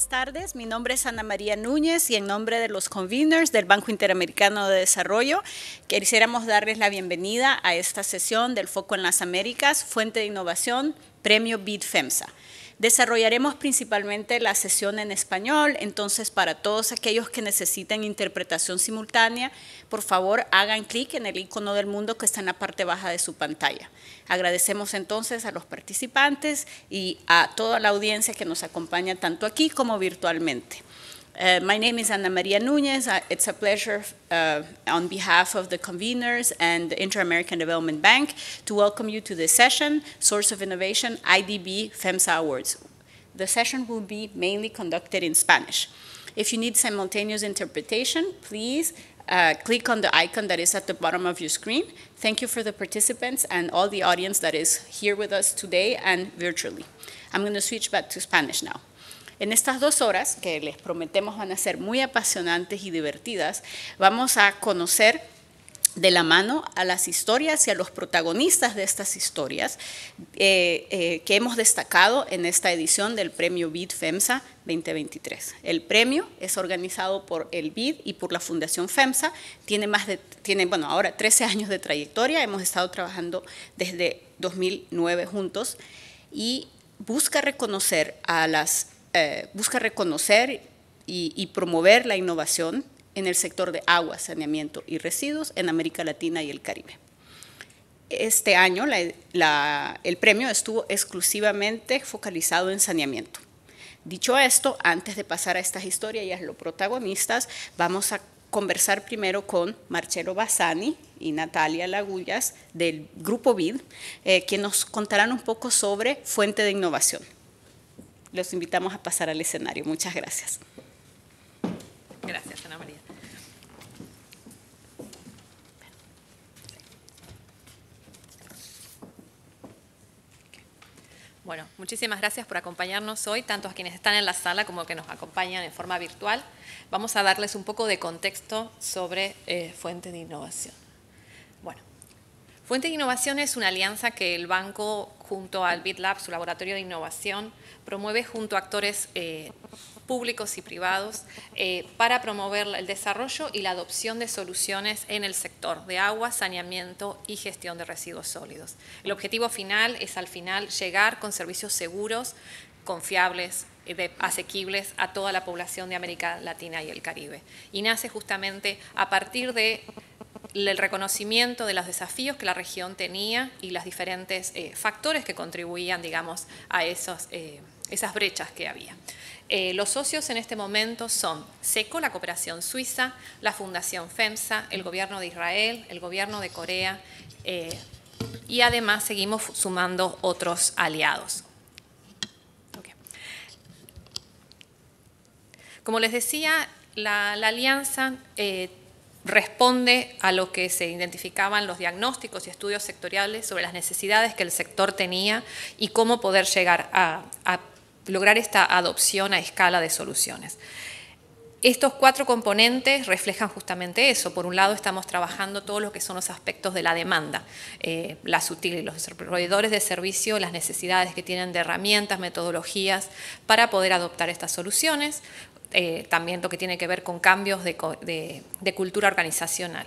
Buenas tardes, mi nombre es Ana María Núñez y en nombre de los conveners del Banco Interamericano de Desarrollo, quisiéramos darles la bienvenida a esta sesión del Foco en las Américas, Fuente de Innovación, Premio BID FEMSA. Desarrollaremos principalmente la sesión en español, entonces para todos aquellos que necesiten interpretación simultánea, por favor hagan clic en el icono del mundo que está en la parte baja de su pantalla. Agradecemos entonces a los participantes y a toda la audiencia que nos acompaña tanto aquí como virtualmente. Uh, my name is Ana Maria Nunez. I, it's a pleasure uh, on behalf of the conveners and the Inter-American Development Bank to welcome you to this session, Source of Innovation, IDB FEMSA Awards. The session will be mainly conducted in Spanish. If you need simultaneous interpretation, please uh, click on the icon that is at the bottom of your screen. Thank you for the participants and all the audience that is here with us today and virtually. I'm going to switch back to Spanish now. En estas dos horas, que les prometemos van a ser muy apasionantes y divertidas, vamos a conocer de la mano a las historias y a los protagonistas de estas historias eh, eh, que hemos destacado en esta edición del premio BID FEMSA 2023. El premio es organizado por el BID y por la Fundación FEMSA, tiene más de, tiene, bueno, ahora 13 años de trayectoria, hemos estado trabajando desde 2009 juntos y busca reconocer a las eh, busca reconocer y, promover la innovación en el sector de agua, saneamiento y residuos en América Latina y el Caribe. Este año el premio estuvo exclusivamente focalizado en saneamiento. Dicho esto, antes de pasar a estas historias y a los protagonistas, vamos a conversar primero con Marcelo Bassani y Natalia Lagullas del Grupo BID, eh, que nos contarán un poco sobre Fuente de Innovación los invitamos a pasar al escenario. Muchas gracias. Gracias, Ana María. Bueno, muchísimas gracias por acompañarnos hoy, tanto a quienes están en la sala como a que nos acompañan en forma virtual. Vamos a darles un poco de contexto sobre eh, Fuente de innovación. Fuente de Innovación es una alianza que el banco, junto al BitLab, su laboratorio de innovación, promueve junto a actores eh, públicos y privados eh, para promover el desarrollo y la adopción de soluciones en el sector de agua, saneamiento y gestión de residuos sólidos. El objetivo final es al final llegar con servicios seguros, confiables, y eh, asequibles a toda la población de América Latina y el Caribe. Y nace justamente a partir de el reconocimiento de los desafíos que la región tenía y los diferentes eh, factores que contribuían, digamos, a eh, esas brechas que había. Eh, los socios en este momento son SECO, la cooperación suiza, la Fundación FEMSA, el gobierno de Israel, el gobierno de Corea y además seguimos sumando otros aliados. Como les decía, la, la alianza responde a lo que se identificaban los diagnósticos y estudios sectoriales sobre las necesidades que el sector tenía y cómo poder llegar a, lograr esta adopción a escala de soluciones. Estos cuatro componentes reflejan justamente eso. Por un lado, estamos trabajando todos lo que son los aspectos de la demanda, eh, las y los proveedores de servicio, las necesidades que tienen de herramientas, metodologías para poder adoptar estas soluciones. Eh, también lo que tiene que ver con cambios de, cultura organizacional.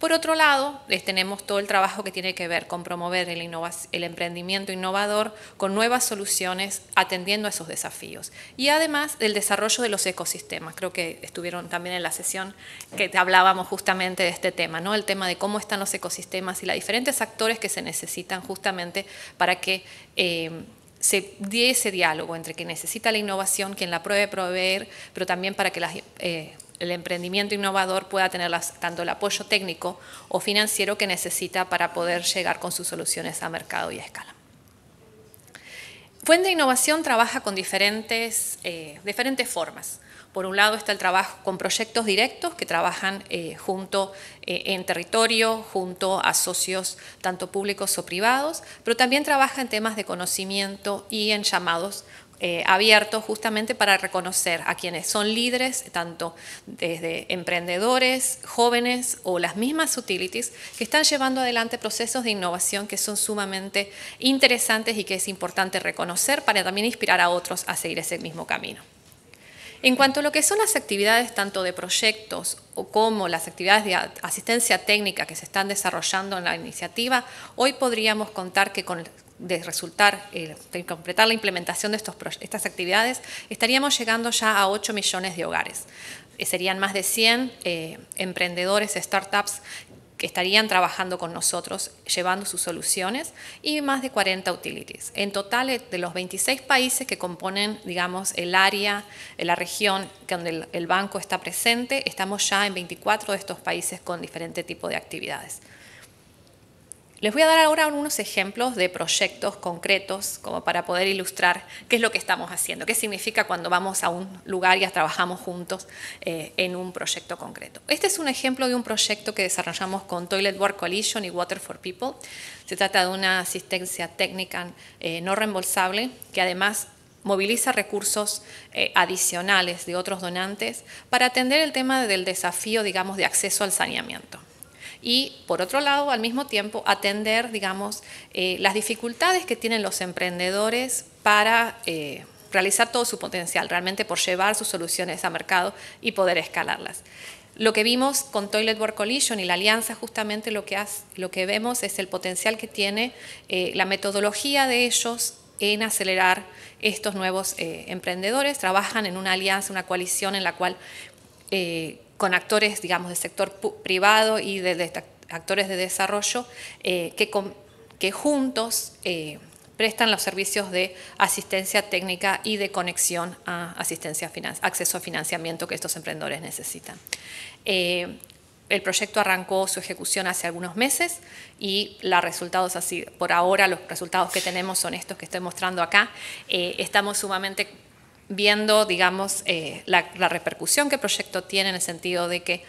Por otro lado, tenemos todo el trabajo que tiene que ver con promover el, emprendimiento innovador con nuevas soluciones atendiendo a esos desafíos. Y además el desarrollo de los ecosistemas. Creo que estuvieron también en la sesión que hablábamos justamente de este tema, ¿no? el tema de cómo están los ecosistemas y los diferentes actores que se necesitan justamente para que... Eh, se dé ese diálogo entre quien necesita la innovación, quien la pruebe proveer, pero también para que eh, el emprendimiento innovador pueda tener tanto el apoyo técnico o financiero que necesita para poder llegar con sus soluciones a mercado y a escala. Fuente de Innovación trabaja con diferentes eh, formas. Por un lado está el trabajo con proyectos directos que trabajan eh, junto eh, en territorio, junto a socios tanto públicos o privados, pero también trabaja en temas de conocimiento y en llamados eh, abiertos justamente para reconocer a quienes son líderes, tanto desde emprendedores, jóvenes o las mismas utilities que están llevando adelante procesos de innovación que son sumamente interesantes y que es importante reconocer para también inspirar a otros a seguir ese mismo camino. En cuanto a lo que son las actividades tanto de proyectos o como las actividades de asistencia técnica que se están desarrollando en la iniciativa, hoy podríamos contar que con de resultar, completar la implementación de estos, estas actividades, estaríamos llegando ya a 8 millones de hogares eh, serían más de 100 eh, emprendedores, startups que estarían trabajando con nosotros llevando sus soluciones y más de 40 utilities. En total, eh, de los 26 países que componen, digamos, el área, eh, la región donde el banco está presente, estamos ya en 24 de estos países con diferente tipo de actividades. Les voy a dar ahora unos ejemplos de proyectos concretos como para poder ilustrar qué es lo que estamos haciendo, qué significa cuando vamos a un lugar y trabajamos juntos eh, en un proyecto concreto. Este es un ejemplo de un proyecto que desarrollamos con Toilet Work Coalition y Water for People. Se trata de una asistencia técnica eh, no reembolsable que además moviliza recursos eh, adicionales de otros donantes para atender el tema del desafío, digamos, de acceso al saneamiento y, por otro lado, al mismo tiempo, atender, digamos, eh, las dificultades que tienen los emprendedores para eh, realizar todo su potencial, realmente por llevar sus soluciones a mercado y poder escalarlas. Lo que vimos con Toilet Board Collision y la alianza, justamente lo que, lo que vemos es el potencial que tiene eh, la metodología de ellos en acelerar estos nuevos emprendedores. Trabajan en una alianza, una coalición en la cual con actores, digamos, del sector privado y de, actores de desarrollo eh, que, juntos eh, prestan los servicios de asistencia técnica y de conexión a asistencia acceso a financiamiento que estos emprendedores necesitan. Eh, el proyecto arrancó su ejecución hace algunos meses y los resultados así, por ahora los resultados que tenemos son estos que estoy mostrando acá. estamos sumamente viendo, digamos, eh, la, repercusión que el proyecto tiene en el sentido de que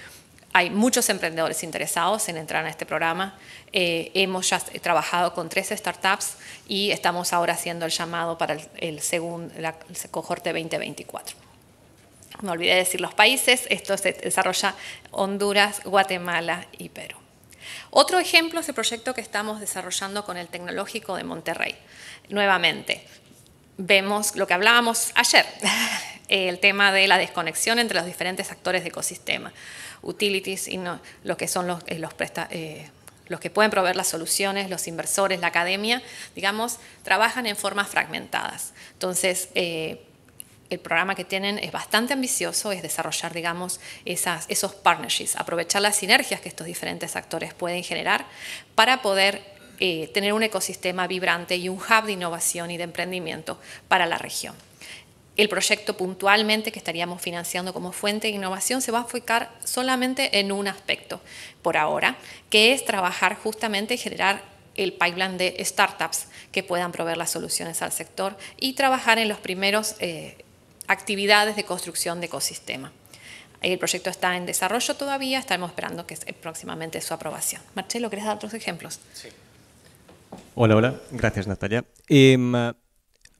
hay muchos emprendedores interesados en entrar a este programa. Eh, hemos ya trabajado con tres startups y estamos ahora haciendo el llamado para el, segundo, cohorte 2024. No olvidé decir los países, esto se desarrolla Honduras, Guatemala y Perú. Otro ejemplo es el proyecto que estamos desarrollando con el Tecnológico de Monterrey. Nuevamente, vemos lo que hablábamos ayer, el tema de la desconexión entre los diferentes actores de ecosistema, utilities y lo que son los, eh, los, presta, eh, los que pueden proveer las soluciones, los inversores, la academia, digamos, trabajan en formas fragmentadas. Entonces, eh, el programa que tienen es bastante ambicioso, es desarrollar, digamos, esas, esos partnerships, aprovechar las sinergias que estos diferentes actores pueden generar para poder eh, tener un ecosistema vibrante y un hub de innovación y de emprendimiento para la región. El proyecto puntualmente que estaríamos financiando como fuente de innovación se va a enfocar solamente en un aspecto por ahora, que es trabajar justamente y generar el pipeline de startups que puedan proveer las soluciones al sector y trabajar en los primeros eh, actividades de construcción de ecosistema. El proyecto está en desarrollo todavía, estamos esperando que eh, próximamente su aprobación. Marcelo, ¿querés dar otros ejemplos? Sí. Hola, hola. Gracias, Natalia. Em,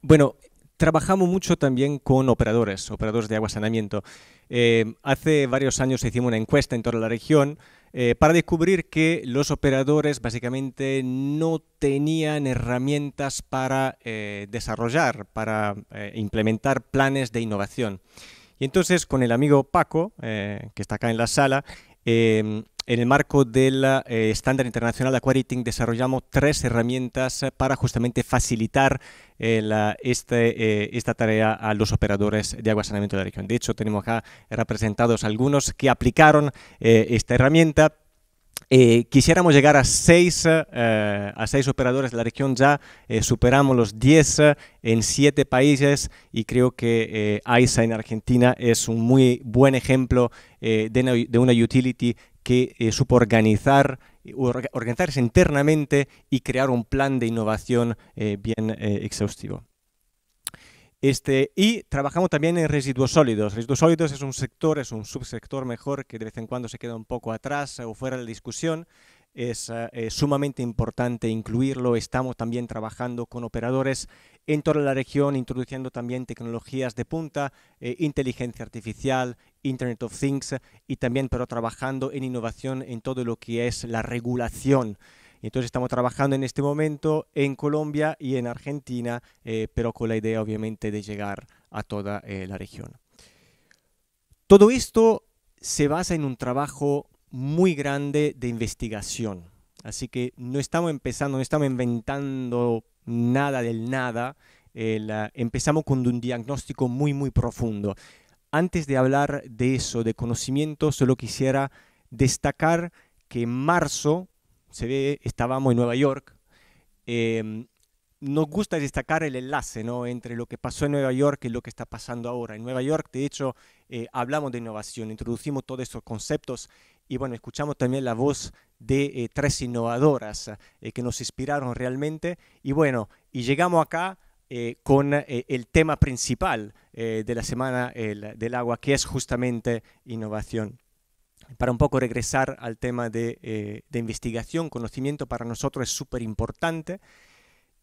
bueno, trabajamos mucho también con operadores, operadores de agua sanamiento. Em, hace varios años hicimos una encuesta en toda la región eh, para descubrir que los operadores básicamente no tenían herramientas para eh, desarrollar, para eh, implementar planes de innovación. Y entonces con el amigo Paco, que está acá en la sala, em, en el marco del eh, estándar internacional internacional Aquariting desarrollamos tres herramientas eh, para justamente facilitar eh, este, esta tarea a los operadores de agua saneamiento de la región. De hecho, tenemos acá representados algunos que aplicaron esta herramienta, quisiéramos llegar a seis, a seis operadores de la región, ya superamos los 10 en siete países y creo que AISA en Argentina es un muy buen ejemplo de de, una, utility que eh, supo organizar, eh, organizarse internamente y crear un plan de innovación eh, bien exhaustivo. Este, y trabajamos también en residuos sólidos. Residuos sólidos es un sector, es un subsector mejor que de vez en cuando se queda un poco atrás o fuera de la discusión. Es sumamente importante incluirlo. Estamos también trabajando con operadores en toda la región, introduciendo también tecnologías de punta, inteligencia artificial, Internet of Things y también pero trabajando en innovación en todo lo que es la regulación. Entonces estamos trabajando en este momento en Colombia y en Argentina, eh, pero con la idea obviamente de llegar a toda eh, la región. Todo esto se basa en un trabajo muy grande de investigación. Así que no estamos empezando, no estamos inventando nada del nada, eh, empezamos con un diagnóstico muy, muy profundo. Antes de hablar de eso, de conocimiento, solo quisiera destacar que en marzo, se ve, estábamos en Nueva York, em, nos gusta destacar el enlace entre lo que pasó en Nueva York y lo que está pasando ahora. En Nueva York, de hecho, eh, hablamos de innovación, introducimos todos estos conceptos y bueno, escuchamos también la voz de eh, tres innovadoras eh, que nos inspiraron realmente. Y bueno, y llegamos acá eh, con eh, el tema principal eh, de la Semana del Agua, que es justamente innovación. Para un poco regresar al tema de, investigación, conocimiento para nosotros es súper importante.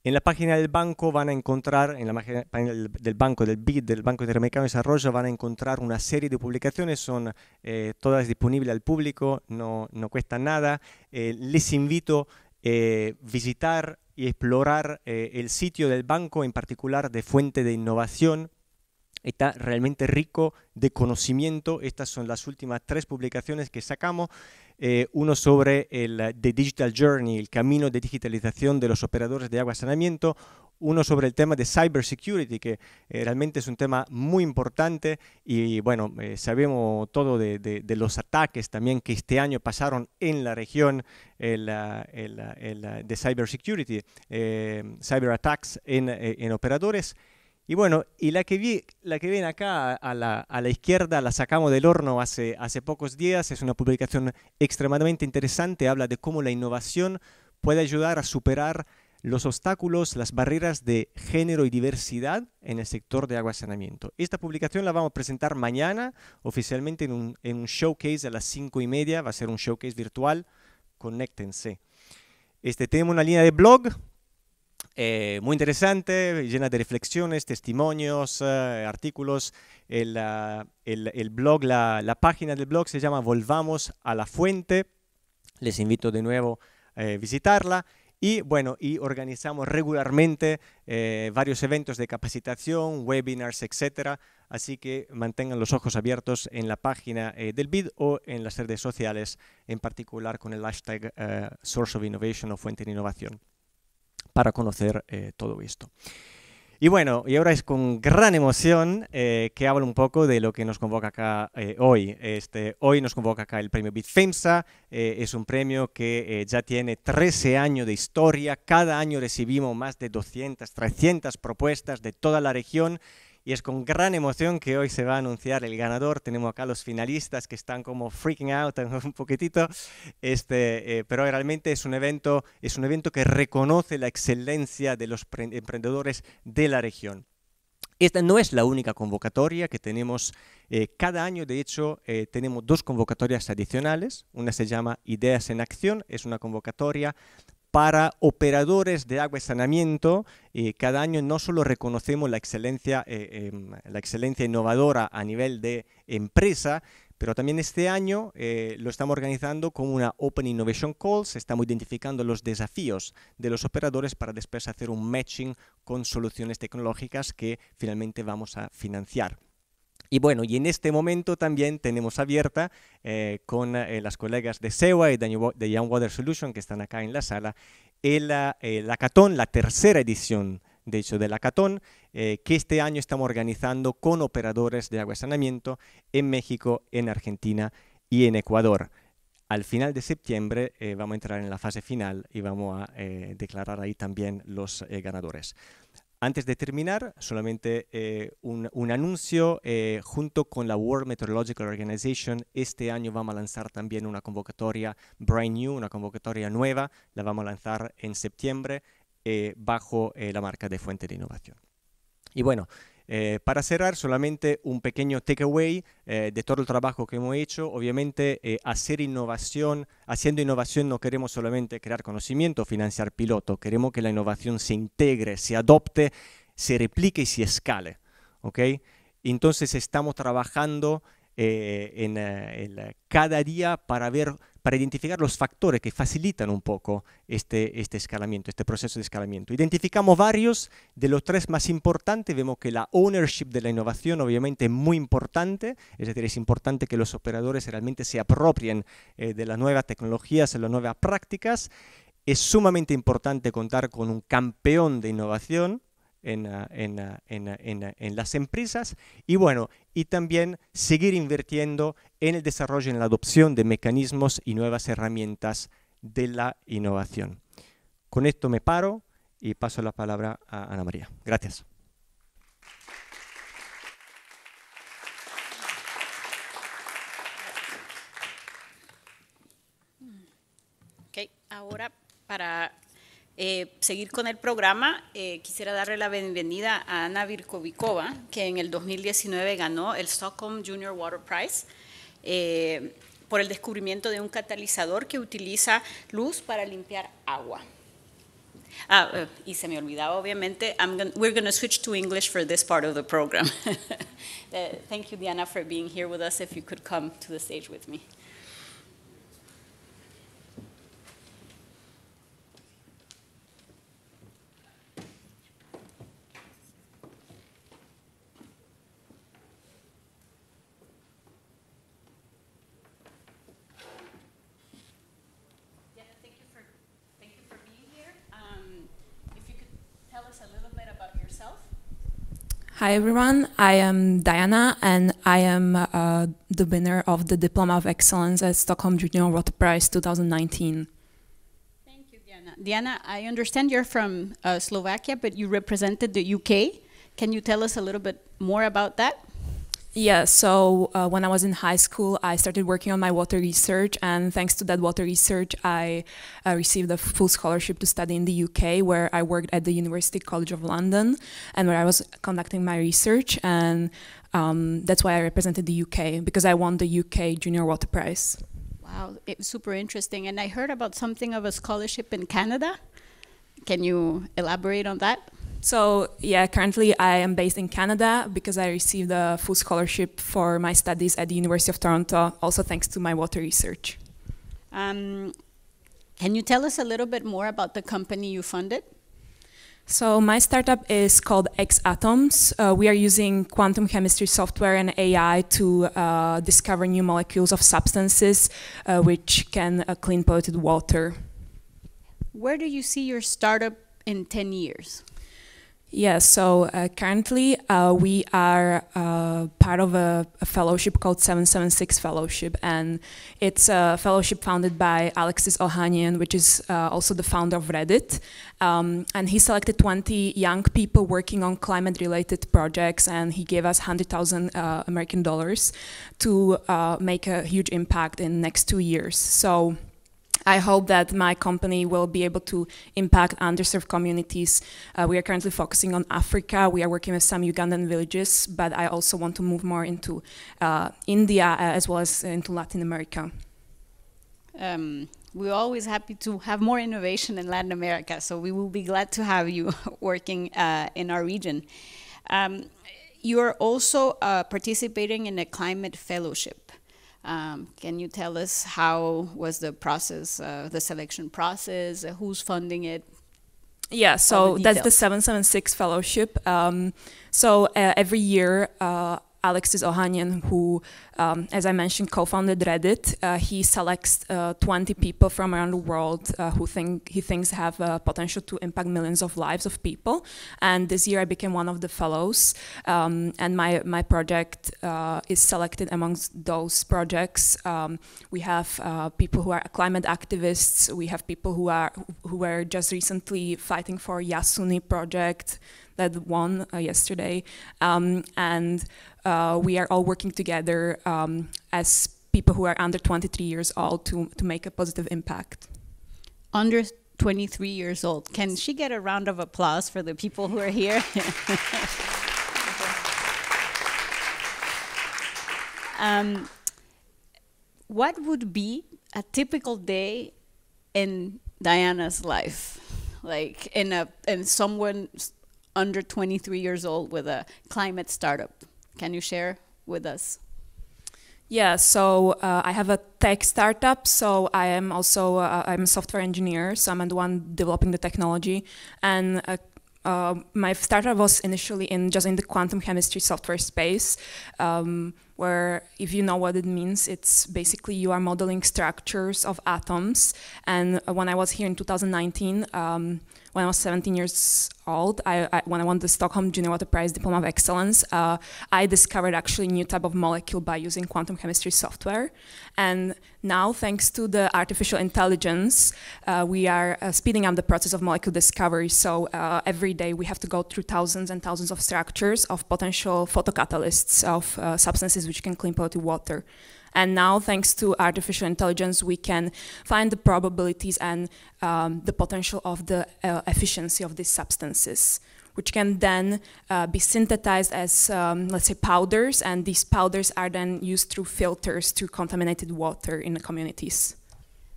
En la página del banco van a encontrar, en la página del banco, del BID, del Banco Interamericano de Desarrollo, van a encontrar una serie de publicaciones, son todas disponibles al público, no, no cuesta nada. les invito a visitar y explorar eh, el sitio del banco, en particular de Fuente de Innovación, Está realmente rico de conocimiento. Estas son las últimas tres publicaciones que sacamos. Eh, uno sobre el eh, The Digital Journey, el camino de digitalización de los operadores de agua saneamiento, uno sobre el tema de cybersecurity, que eh, realmente es un tema muy importante y bueno, sabemos todo de, de, los ataques también que este año pasaron en la región el, el, el, de cybersecurity, eh, cyber attacks en, en operadores. Y bueno, y la que, vi, ven acá a la, izquierda la sacamos del horno hace, pocos días, es una publicación extremadamente interesante, habla de cómo la innovación puede ayudar a superar los obstáculos, las barreras de género y diversidad en el sector de agua saneamiento. Esta publicación la vamos a presentar mañana oficialmente en un, showcase a las cinco y media, va a ser un showcase virtual, conéctense. Este, tenemos una línea de blog eh, muy interesante, llena de reflexiones, testimonios, eh, artículos. El, ah, blog, la, página del blog se llama Volvamos a la Fuente. Les invito de nuevo a eh, visitarla. Y bueno, y organizamos regularmente varios eventos de capacitación, webinars, etc. Así que mantengan los ojos abiertos en la página del BID o en las redes sociales, en particular con el hashtag Source of Innovation o Fuente de Innovación para conocer eh, todo esto. Y bueno, y ahora es con gran emoción eh, que hablo un poco de lo que nos convoca acá eh, hoy. Este, hoy nos convoca acá el premio BitFEMSA. es un premio que ya tiene 13 años de historia. Cada año recibimos más de 200, 300 propuestas de toda la región y es con gran emoción que hoy se va a anunciar el ganador. Tenemos acá los finalistas que están como freaking out un poquitito, este, eh, pero realmente es un, evento, es un evento que reconoce la excelencia de los emprendedores de la región. Esta no es la única convocatoria que tenemos eh, cada año. De hecho, eh, tenemos dos convocatorias adicionales. Una se llama Ideas en Acción, es una convocatoria para operadores de agua y saneamiento. Eh, cada año no solo reconocemos la excelencia, eh, em, la excelencia innovadora a nivel de empresa, pero también este año eh, lo estamos organizando con una Open Innovation Calls. Estamos identificando los desafíos de los operadores para después hacer un matching con soluciones tecnológicas que finalmente vamos a financiar. Y bueno, y en este momento también tenemos abierta eh, con eh, las colegas de SEWA y de Young Water Solution que están acá en la sala, el, eh, hackathon, la tercera edición de hecho del hackathon, eh, que este año estamos organizando con operadores de agua y saneamiento en México, en Argentina y en Ecuador. Al final de septiembre vamos a entrar en la fase final y vamos a declarar ahí también los ganadores. Antes de terminar, solamente eh, un, anuncio. Eh, junto con la World Meteorological Organization, este año vamos a lanzar también una convocatoria brand new, una convocatoria nueva. La vamos a lanzar en septiembre eh, bajo la marca de Fuente de Innovación. Y bueno, eh, para cerrar, solamente un pequeño takeaway eh, de todo el trabajo que hemos hecho. Obviamente, eh, hacer innovación, haciendo innovación no queremos solamente crear conocimiento, financiar piloto, queremos que la innovación se integre, se adopte, se replique y se escale. ¿okay? Entonces, estamos trabajando en, cada día para ver para identificar los factores que facilitan un poco este, este, escalamiento, este proceso de escalamiento. Identificamos varios, de los tres más importantes vemos que la ownership de la innovación obviamente es muy importante, es decir, es importante que los operadores realmente se apropien eh, de las nuevas tecnologías, de las nuevas prácticas. Es sumamente importante contar con un campeón de innovación, en, en, en, en, las empresas y bueno, y también seguir invirtiendo en el desarrollo, en la adopción de mecanismos y nuevas herramientas de la innovación. Con esto me paro y paso la palabra a Ana María. Gracias. Ok, ahora para eh, seguir con el programa, eh, quisiera darle la bienvenida a Ana Virkovicova, que en el 2019 ganó el Stockholm Junior Water Prize. Eh, por el descubrimiento de un catalizador que utiliza luz para limpiar agua. Ah, y se me olvidaba, obviamente, I'm gonna, we're going to switch to English for this part of the program. thank you, Diana, for being here with us. If you could come to the stage with me. Hi everyone, I am Diana and I am uh, the winner of the Diploma of Excellence at Stockholm Junior Water Prize 2019. Thank you, Diana. Diana, I understand you're from uh, Slovakia, but you represented the UK. Can you tell us a little bit more about that? Yeah, so uh, when I was in high school, I started working on my water research, and thanks to that water research, I uh, received a full scholarship to study in the UK, where I worked at the University College of London, and where I was conducting my research, and um, that's why I represented the UK because I won the UK Junior Water Prize. Wow, it was super interesting, and I heard about something of a scholarship in Canada. Can you elaborate on that? So yeah, currently I am based in Canada because I received a full scholarship for my studies at the University of Toronto, also thanks to my water research. Um, can you tell us a little bit more about the company you funded? So my startup is called X Atoms. Uh, we are using quantum chemistry software and AI to uh, discover new molecules of substances uh, which can uh, clean polluted water. Where do you see your startup in 10 years? Yeah, so uh, currently uh, we are uh, part of a, a, fellowship called 776 Fellowship, and it's a fellowship founded by Alexis Ohanian, which is uh, also the founder of Reddit. Um, and he selected 20 young people working on climate related projects, and he gave us 100,000 uh, American dollars to uh, make a huge impact in next two years. So I hope that my company will be able to impact underserved communities. Uh, we are currently focusing on Africa. We are working with some Ugandan villages, but I also want to move more into uh, India uh, as well as into Latin America. Um, we're always happy to have more innovation in Latin America, so we will be glad to have you working uh, in our region. Um, you are also uh, participating in a climate fellowship. Um, can you tell us how was the process, uh, the selection process, uh, who's funding it? Yeah, so the that's the 776 Fellowship. Um, so uh, every year, uh, Alexis Ohanian, who, um, as I mentioned, co-founded Reddit. Uh, he selects uh, 20 people from around the world uh, who think he thinks have uh, potential to impact millions of lives of people. And this year, I became one of the fellows, um, and my my project uh, is selected amongst those projects. Um, we have uh, people who are climate activists. We have people who are who were just recently fighting for Yasuni project that won uh, yesterday, um, and uh, we are all working together um, as people who are under 23 years old to, to make a positive impact. Under 23 years old. Can she get a round of applause for the people who are here? um, what would be a typical day in Diana's life? Like in a in someone under 23 years old with a climate startup. Can you share with us? Yeah, so uh, I have a tech startup. So I am also uh, I'm a software engineer. So I'm the one developing the technology, and uh, uh my startup was initially in just in the quantum chemistry software space. Um, where if you know what it means, it's basically you are modeling structures of atoms. And uh, when I was here in 2019, um, when I was 17 years old, I, I, when I won the Stockholm Junior Water Prize Diploma of Excellence, uh, I discovered actually a new type of molecule by using quantum chemistry software. And now, thanks to the artificial intelligence, uh, we are uh, speeding up the process of molecule discovery. So uh, every day we have to go through thousands and thousands of structures of potential photocatalysts of uh, substances which can clean potable water. And now, thanks to artificial intelligence, we can find the probabilities and um, the potential of the uh, efficiency of these substances, which can then uh, be synthesized as, um, let's say, powders. And these powders are then used through filters to contaminated water in the communities.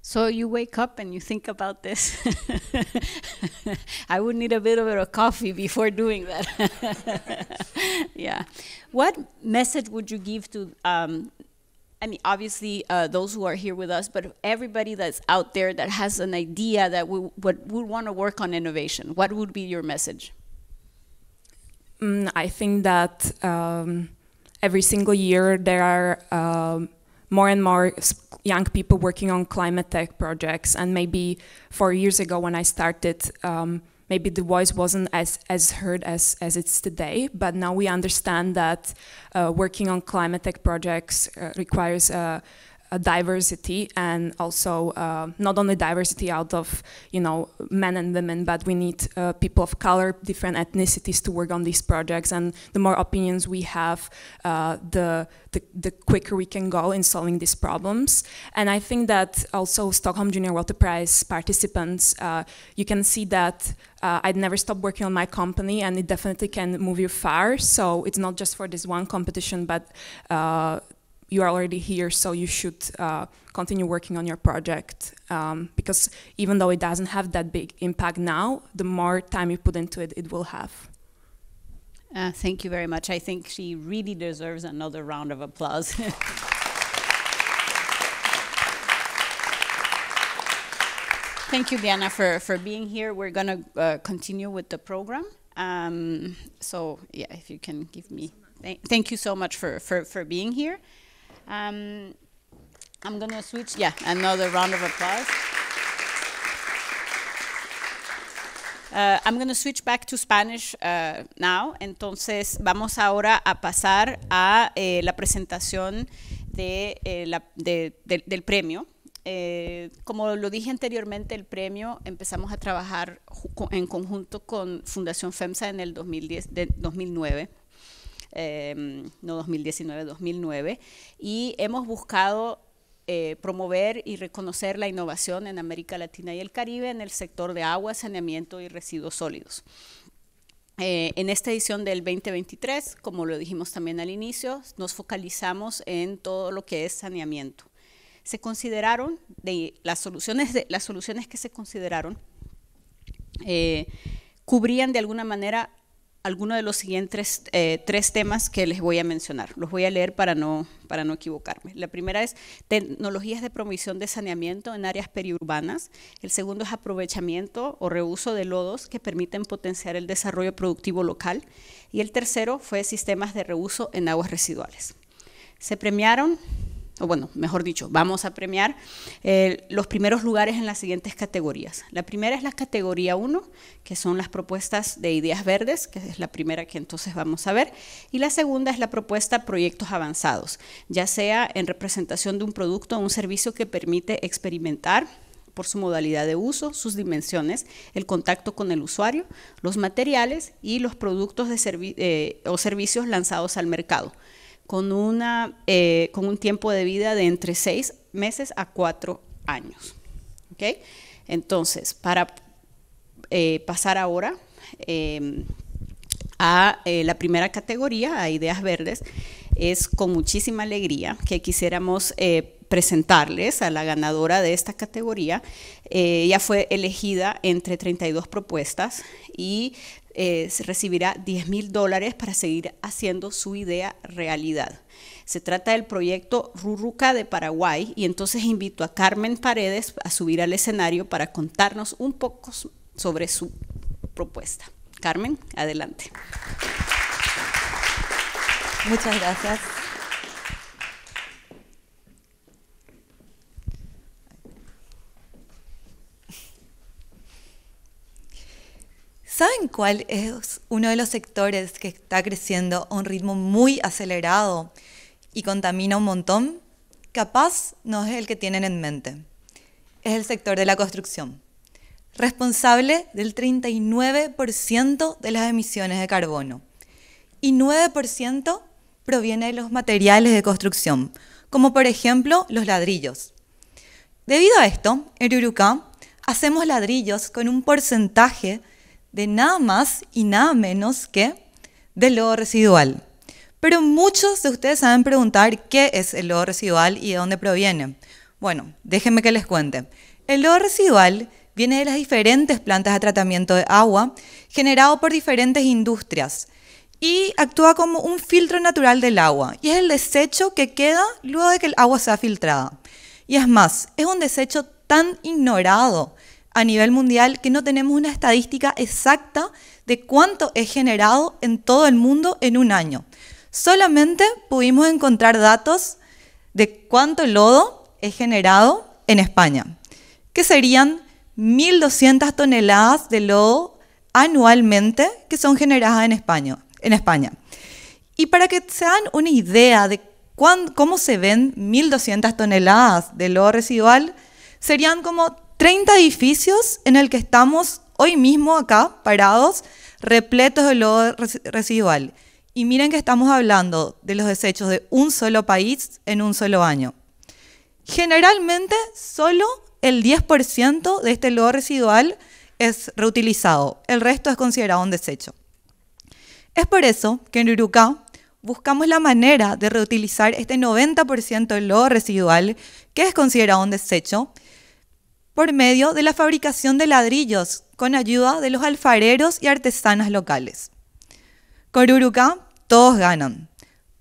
So you wake up and you think about this. I would need a bit of a coffee before doing that. yeah. What message would you give to, um, I mean, obviously uh, those who are here with us, but everybody that's out there that has an idea that we, would, would want to work on innovation? What would be your message? Mm, I think that um, every single year there are. Um, more and more young people working on climate tech projects. And maybe four years ago when I started, um, maybe the voice wasn't as, as heard as, as it's today, but now we understand that uh, working on climate tech projects uh, requires a uh, diversity and also uh, not only diversity out of you know men and women, but we need uh, people of color, different ethnicities to work on these projects. And the more opinions we have, uh, the, the the quicker we can go in solving these problems. And I think that also Stockholm Junior Water Prize participants, you can see that uh, I'd never stop working on my company, and it definitely can move you far. So it's not just for this one competition, but uh, you are already here, so you should uh, continue working on your project. Um, because even though it doesn't have that big impact now, the more time you put into it, it will have. Uh, thank you very much. I think she really deserves another round of applause. Thank you, Diana, for, for being here. We're going to uh, continue with the program. Um, so, yeah, if you can give me. thank you so much for, for, for being here. Um, I'm going to switch, yeah, another round of applause. Uh, I'm going to switch back to Spanish uh, now. Entonces, vamos ahora a pasar a eh, la presentación de, eh, la, del premio. Eh, como lo dije anteriormente, el premio empezamos a trabajar en conjunto con Fundación FEMSA en el 2010, de 2009. Em, no 2019, 2009, y hemos buscado eh, promover y reconocer la innovación en América Latina y el Caribe en el sector de agua, saneamiento y residuos sólidos. Eh, en esta edición del 2023, como lo dijimos también al inicio, nos focalizamos en todo lo que es saneamiento. Se consideraron, de las, soluciones las soluciones que se consideraron, eh, cubrían de alguna manera algunos de los siguientes eh, tres temas que les voy a mencionar. Los voy a leer para no, para no equivocarme. La primera es tecnologías de promoción de saneamiento en áreas periurbanas. El segundo es aprovechamiento o reuso de lodos que permiten potenciar el desarrollo productivo local. Y el tercero fue sistemas de reuso en aguas residuales. Se premiaron o bueno, mejor dicho, vamos a premiar eh, los primeros lugares en las siguientes categorías. La primera es la categoría 1, que son las propuestas de ideas verdes, que es la primera que entonces vamos a ver, y la segunda es la propuesta proyectos avanzados, ya sea en representación de un producto o un servicio que permite experimentar por su modalidad de uso, sus dimensiones, el contacto con el usuario, los materiales y los productos eh, o servicios lanzados al mercado con, una, eh, con un tiempo de vida de entre seis meses a cuatro años. Entonces, para eh, pasar ahora em, a eh, la primera categoría, a ideas verdes, es con muchísima alegría que quisiéramos presentarles a la ganadora de esta categoría. ella fue elegida entre 32 propuestas y eh, recibirá 10 mil dólares para seguir haciendo su idea realidad. Se trata del proyecto Ruruca de Paraguay y entonces invito a Carmen Paredes a subir al escenario para contarnos un poco sobre su propuesta. Carmen, adelante. Muchas gracias. ¿Saben cuál es uno de los sectores que está creciendo a un ritmo muy acelerado y contamina un montón? Capaz no es el que tienen en mente. Es el sector de la construcción, responsable del 39% de las emisiones de carbono y 9% proviene de los materiales de construcción, como por ejemplo los ladrillos. Debido a esto, en Uruguay hacemos ladrillos con un porcentaje de nada más y nada menos que del lodo residual. Pero muchos de ustedes saben preguntar qué es el lodo residual y de dónde proviene. Bueno, déjenme que les cuente. El lodo residual viene de las diferentes plantas de tratamiento de agua generado por diferentes industrias y actúa como un filtro natural del agua y es el desecho que queda luego de que el agua sea filtrada. Y es más, es un desecho tan ignorado a nivel mundial que no tenemos una estadística exacta de cuánto es generado en todo el mundo en un año. Solamente pudimos encontrar datos de cuánto lodo es generado en España, que serían 1.200 toneladas de lodo anualmente que son generadas en España. En España. Y para que se hagan una idea de cómo se ven 1.200 toneladas de lodo residual, serían como 30 edificios en el que estamos hoy mismo acá parados, repletos de lodo residual. Y miren que estamos hablando de los desechos de un solo país en un solo año. Generalmente, solo el 10% de este lodo residual es reutilizado, el resto es considerado un desecho. Es por eso que en Uruca buscamos la manera de reutilizar este 90% del lodo residual que es considerado un desecho por medio de la fabricación de ladrillos con ayuda de los alfareros y artesanas locales. Con Coruruca, todos ganan.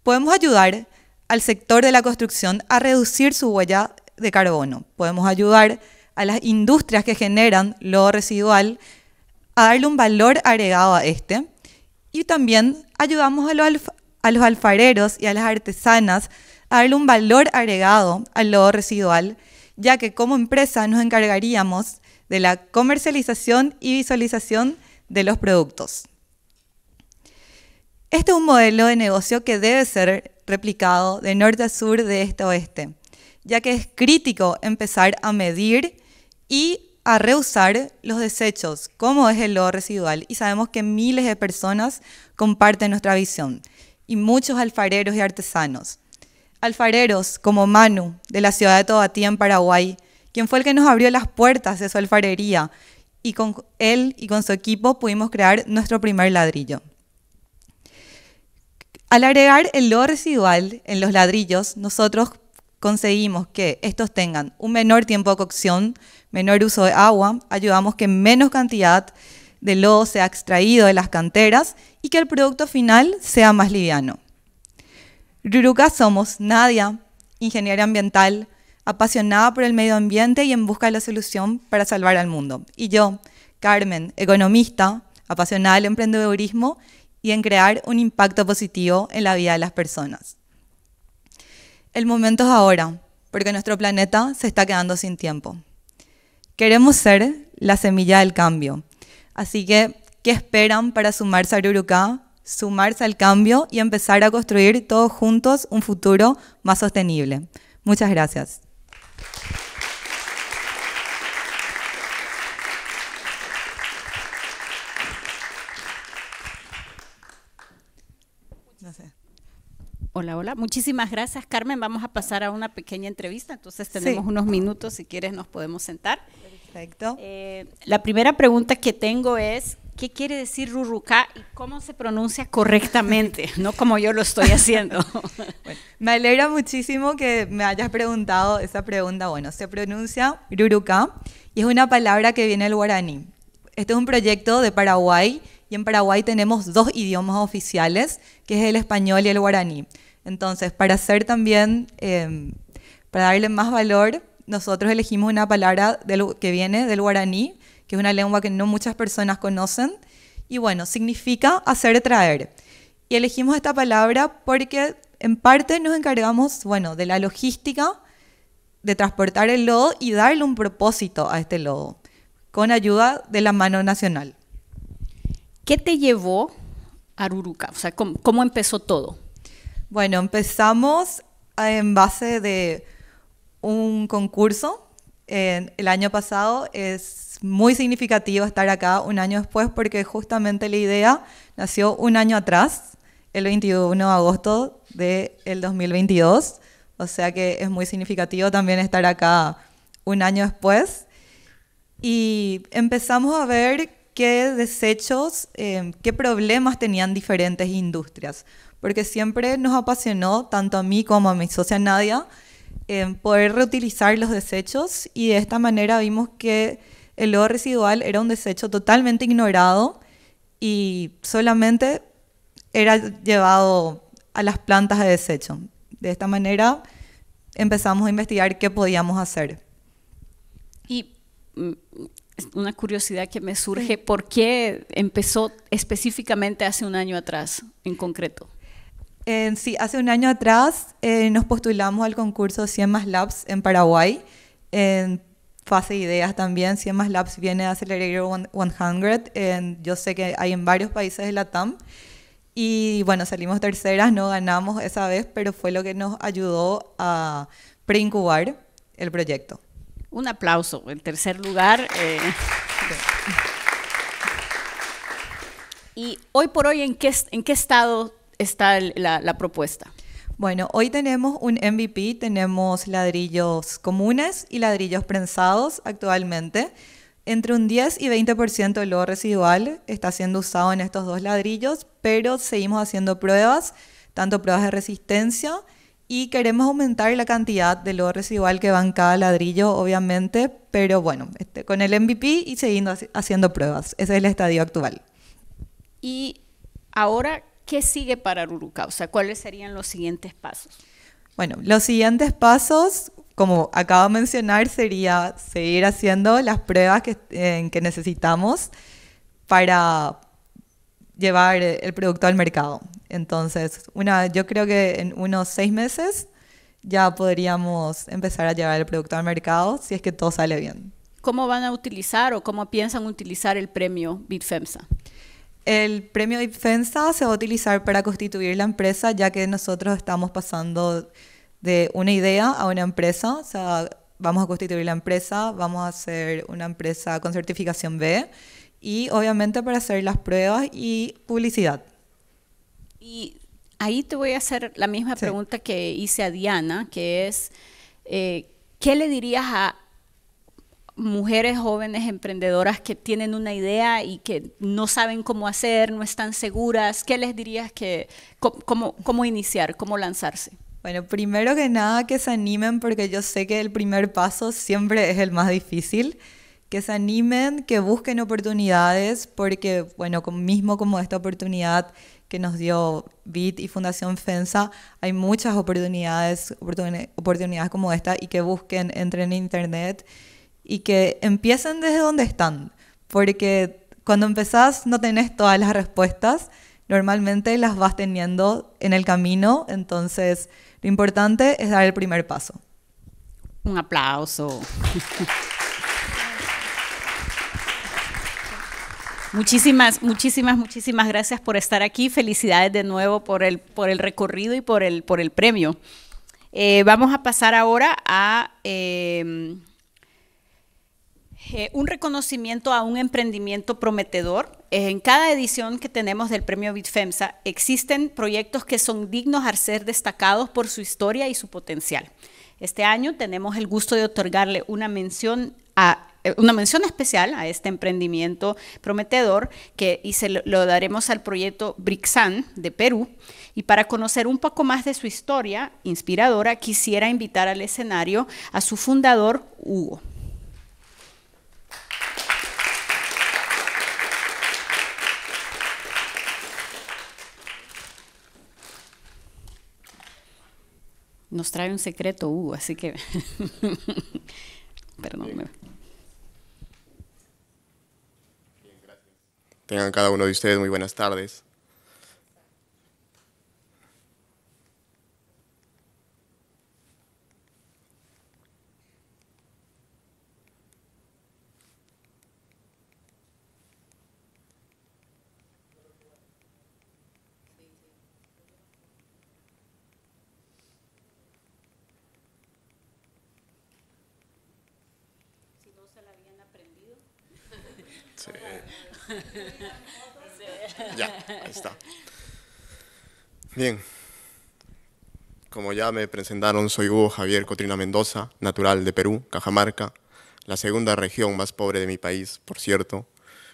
Podemos ayudar al sector de la construcción a reducir su huella de carbono. Podemos ayudar a las industrias que generan lodo residual a darle un valor agregado a este. Y también ayudamos a los, alfareros y a las artesanas a darle un valor agregado al lodo residual ya que como empresa nos encargaríamos de la comercialización y visualización de los productos. Este es un modelo de negocio que debe ser replicado de norte a sur, de este a oeste, ya que es crítico empezar a medir y a reusar los desechos, como es el lodo residual, y sabemos que miles de personas comparten nuestra visión, y muchos alfareros y artesanos alfareros como Manu, de la ciudad de Tobatí en Paraguay, quien fue el que nos abrió las puertas de su alfarería y con él y con su equipo pudimos crear nuestro primer ladrillo. Al agregar el lodo residual en los ladrillos, nosotros conseguimos que estos tengan un menor tiempo de cocción, menor uso de agua, ayudamos que menos cantidad de lodo sea extraído de las canteras y que el producto final sea más liviano. Ruruka somos Nadia, ingeniera ambiental, apasionada por el medio ambiente y en busca de la solución para salvar al mundo. Y yo, Carmen, economista, apasionada del emprendedurismo y en crear un impacto positivo en la vida de las personas. El momento es ahora, porque nuestro planeta se está quedando sin tiempo. Queremos ser la semilla del cambio. Así que, ¿qué esperan para sumarse a Ruruka? sumarse al cambio y empezar a construir todos juntos un futuro más sostenible. Muchas gracias. Hola, hola. Muchísimas gracias, Carmen. Vamos a pasar a una pequeña entrevista. Entonces tenemos unos minutos, si quieres nos podemos sentar. Perfecto. Eh, la primera pregunta que tengo es, qué quiere decir rurucá y cómo se pronuncia correctamente, no como yo lo estoy haciendo. me alegra muchísimo que me hayas preguntado esa pregunta. Bueno, se pronuncia rurucá y es una palabra que viene del guaraní. Este es un proyecto de Paraguay y en Paraguay tenemos dos idiomas oficiales, que es el español y el guaraní. Entonces, para hacer también, em, para darle más valor, nosotros elegimos una palabra que viene del guaraní, que es una lengua que no muchas personas conocen. Y bueno, significa hacer traer. Y elegimos esta palabra porque en parte nos encargamos, bueno, de la logística, de transportar el lodo y darle un propósito a este lodo, con ayuda de la mano nacional. ¿Qué te llevó a Ruruca? O sea, ¿cómo, cómo empezó todo? Bueno, empezamos eh, en base de un concurso el año pasado, es muy significativo estar acá un año después porque justamente la idea nació un año atrás, el 21 de agosto del de 2022, o sea que es muy significativo también estar acá un año después. Y empezamos a ver qué desechos, em, qué problemas tenían diferentes industrias, porque siempre nos apasionó, tanto a mí como a mi socia Nadia, poder reutilizar los desechos y de esta manera vimos que el lodo residual era un desecho totalmente ignorado y solamente era llevado a las plantas de desecho. De esta manera empezamos a investigar qué podíamos hacer. Y mm, una curiosidad que me surge, ¿por qué empezó específicamente hace un año atrás en concreto? sí, hace un año atrás eh, nos postulamos al concurso 100 más Labs en Paraguay, en fase de ideas también. 100 más Labs viene de Accelerator 100, en, yo sé que hay en varios países de la TAM. Y bueno, salimos terceras, no ganamos esa vez, pero fue lo que nos ayudó a preincubar el proyecto. Un aplauso, en tercer lugar. Eh. Y hoy por hoy, ¿en qué, en qué estado está la, propuesta? Bueno, hoy tenemos un MVP, tenemos ladrillos comunes y ladrillos prensados actualmente. Entre un 10 y 20% de lodo residual está siendo usado en estos dos ladrillos, pero seguimos haciendo pruebas, tanto pruebas de resistencia y queremos aumentar la cantidad de lodo residual que va en cada ladrillo, obviamente, pero bueno, este, con el MVP y seguimos haciendo pruebas. Ese es el estadio actual. Y ahora, ¿Qué sigue para O sea, ¿Cuáles serían los siguientes pasos? Bueno, los siguientes pasos, como acabo de mencionar, sería seguir haciendo las pruebas que, que necesitamos para llevar el producto al mercado. Entonces, una, yo creo que en unos seis meses ya podríamos empezar a llevar el producto al mercado si es que todo sale bien. ¿Cómo van a utilizar o cómo piensan utilizar el premio Bitfemsa? El premio defensa se va a utilizar para constituir la empresa, ya que nosotros estamos pasando de una idea a una empresa. O sea, vamos a constituir la empresa, vamos a hacer una empresa con certificación B y obviamente para hacer las pruebas y publicidad. Y ahí te voy a hacer la misma pregunta que hice a Diana, que es, eh, ¿qué le dirías a mujeres jóvenes emprendedoras que tienen una idea y que no saben cómo hacer, no están seguras, ¿qué les dirías que, cómo, cómo iniciar, cómo lanzarse? Bueno, primero que nada que se animen porque yo sé que el primer paso siempre es el más difícil. Que se animen, que busquen oportunidades porque, bueno, mismo como esta oportunidad que nos dio BIT y Fundación FENSA, hay muchas oportunidades, oportunidades como esta y que busquen, entren en internet y que empiecen desde donde están, porque cuando empezás no tenés todas las respuestas, normalmente las vas teniendo en el camino, entonces lo importante es dar el primer paso. Un aplauso. Muchísimas, muchísimas, muchísimas gracias por estar aquí. Felicidades de nuevo por el, por el recorrido y por el, por el premio. Eh, vamos a pasar ahora a eh, eh, un reconocimiento a un emprendimiento prometedor. En cada edición que tenemos del Premio Bitfemsa existen proyectos que son dignos a ser destacados por su historia y su potencial. Este año tenemos el gusto de otorgarle una mención eh, una mención especial a este emprendimiento prometedor que y se lo, daremos al proyecto Brixan de Perú. Y para conocer un poco más de su historia inspiradora, quisiera invitar al escenario a su fundador, Hugo. Nos trae un secreto Hugo, uh, así que... Perdón. Bien, gracias. Tengan cada uno de ustedes muy buenas tardes. ya, ahí está. Bien. Como ya me presentaron, soy Hugo Javier Cotrina Mendoza, natural de Perú, Cajamarca, la segunda región más pobre de mi país, por cierto.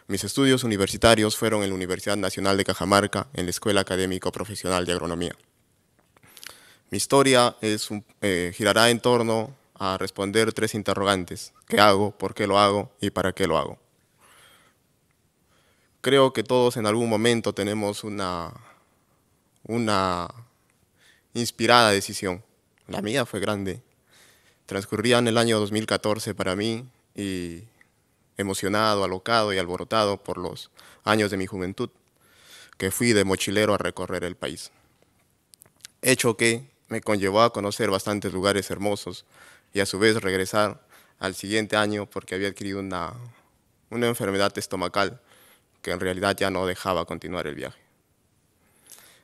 Mis estudios universitarios fueron en la Universidad Nacional de Cajamarca, en la Escuela Académico Profesional de Agronomía. Mi historia es eh, girará en torno a responder tres interrogantes. ¿Qué hago? ¿Por qué lo hago? ¿Y para qué lo hago? creo que todos en algún momento tenemos una, una inspirada decisión. La mía fue grande. Transcurría en el año 2014 para mí y emocionado, alocado y alborotado por los años de mi juventud, que fui de mochilero a recorrer el país. Hecho que me conllevó a conocer bastantes lugares hermosos y a su vez regresar al siguiente año porque había adquirido una, una enfermedad estomacal que en realidad ya no dejaba continuar el viaje.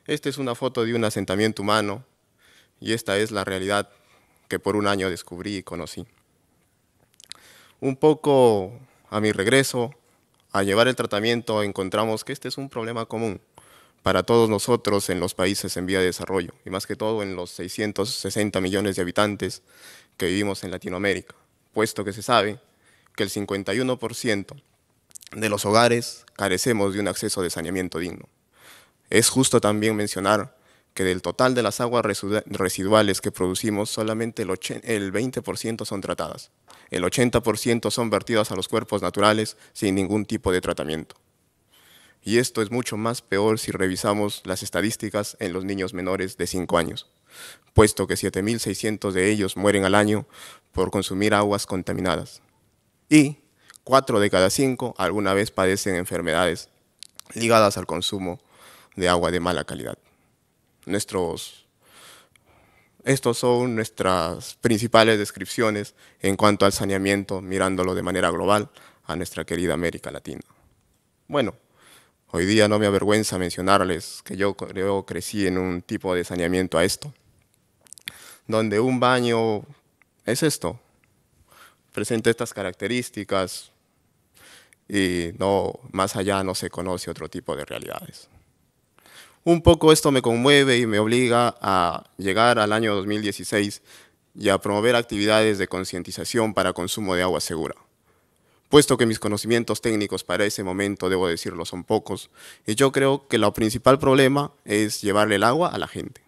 Esta es una foto de un asentamiento humano y esta es la realidad que por un año descubrí y conocí. Un poco a mi regreso, a llevar el tratamiento, encontramos que este es un problema común para todos nosotros en los países en vía de desarrollo, y más que todo en los 660 millones de habitantes que vivimos en Latinoamérica, puesto que se sabe que el 51% de los hogares carecemos de un acceso de saneamiento digno. Es justo también mencionar que del total de las aguas residuales que producimos, solamente el, 20% son tratadas. El 80% son vertidas a los cuerpos naturales sin ningún tipo de tratamiento. Y esto es mucho más peor si revisamos las estadísticas en los niños menores de 5 años, puesto que 7.600 de ellos mueren al año por consumir aguas contaminadas. Y Cuatro de cada 5 alguna vez padecen enfermedades ligadas al consumo de agua de mala calidad. Nuestros, estos son nuestras principales descripciones en cuanto al saneamiento, mirándolo de manera global a nuestra querida América Latina. Bueno, hoy día no me avergüenza mencionarles que yo creo crecí en un tipo de saneamiento a esto, donde un baño es esto, presenta estas características, y no, más allá no se conoce otro tipo de realidades. Un poco esto me conmueve y me obliga a llegar al año 2016 y a promover actividades de concientización para consumo de agua segura. Puesto que mis conocimientos técnicos para ese momento, debo decirlo, son pocos, y yo creo que el principal problema es llevarle el agua a la gente.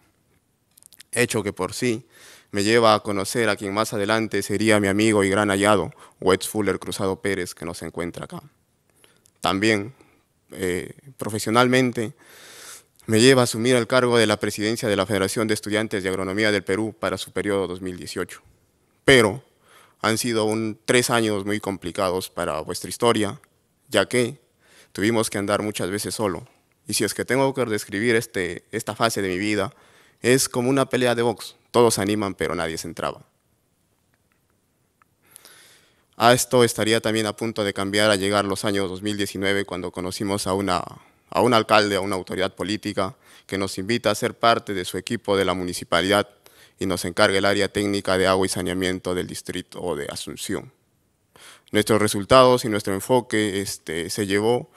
Hecho que por sí me lleva a conocer a quien más adelante sería mi amigo y gran hallado, Wetz Fuller Cruzado Pérez, que nos encuentra acá también eh, profesionalmente me lleva a asumir el cargo de la presidencia de la Federación de Estudiantes de Agronomía del Perú para su periodo 2018. Pero han sido un, tres años muy complicados para vuestra historia, ya que tuvimos que andar muchas veces solo. Y si es que tengo que describir este, esta fase de mi vida, es como una pelea de box. Todos se animan, pero nadie se entraba. A esto estaría también a punto de cambiar a llegar los años 2019 cuando conocimos a, una, a un alcalde, a una autoridad política que nos invita a ser parte de su equipo de la municipalidad y nos encarga el área técnica de agua y saneamiento del distrito de Asunción. Nuestros resultados y nuestro enfoque este, se llevó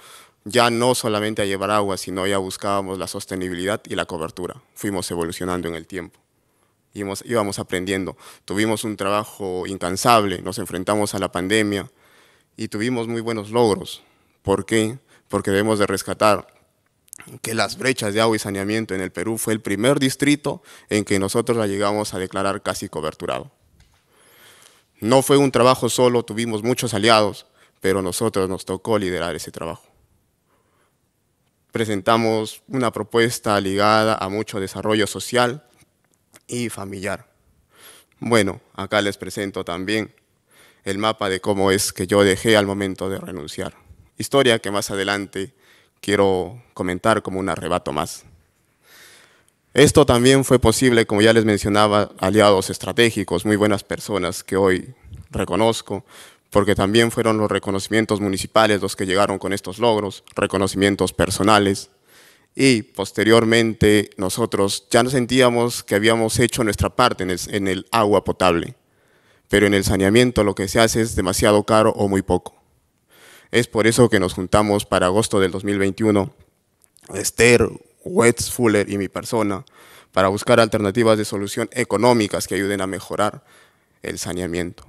ya no solamente a llevar agua, sino ya buscábamos la sostenibilidad y la cobertura. Fuimos evolucionando en el tiempo íbamos, aprendiendo. Tuvimos un trabajo incansable, nos enfrentamos a la pandemia y tuvimos muy buenos logros. ¿Por qué? Porque debemos de rescatar que las brechas de agua y saneamiento en el Perú fue el primer distrito en que nosotros la llegamos a declarar casi coberturado. No fue un trabajo solo, tuvimos muchos aliados, pero nosotros nos tocó liderar ese trabajo. Presentamos una propuesta ligada a mucho desarrollo social, y familiar. Bueno, acá les presento también el mapa de cómo es que yo dejé al momento de renunciar. Historia que más adelante quiero comentar como un arrebato más. Esto también fue posible, como ya les mencionaba, aliados estratégicos, muy buenas personas que hoy reconozco, porque también fueron los reconocimientos municipales los que llegaron con estos logros, reconocimientos personales, y posteriormente nosotros ya nos sentíamos que habíamos hecho nuestra parte en el, agua potable, pero en el saneamiento lo que se hace es demasiado caro o muy poco. Es por eso que nos juntamos para agosto del 2021, Esther, Wetz, Fuller y mi persona, para buscar alternativas de solución económicas que ayuden a mejorar el saneamiento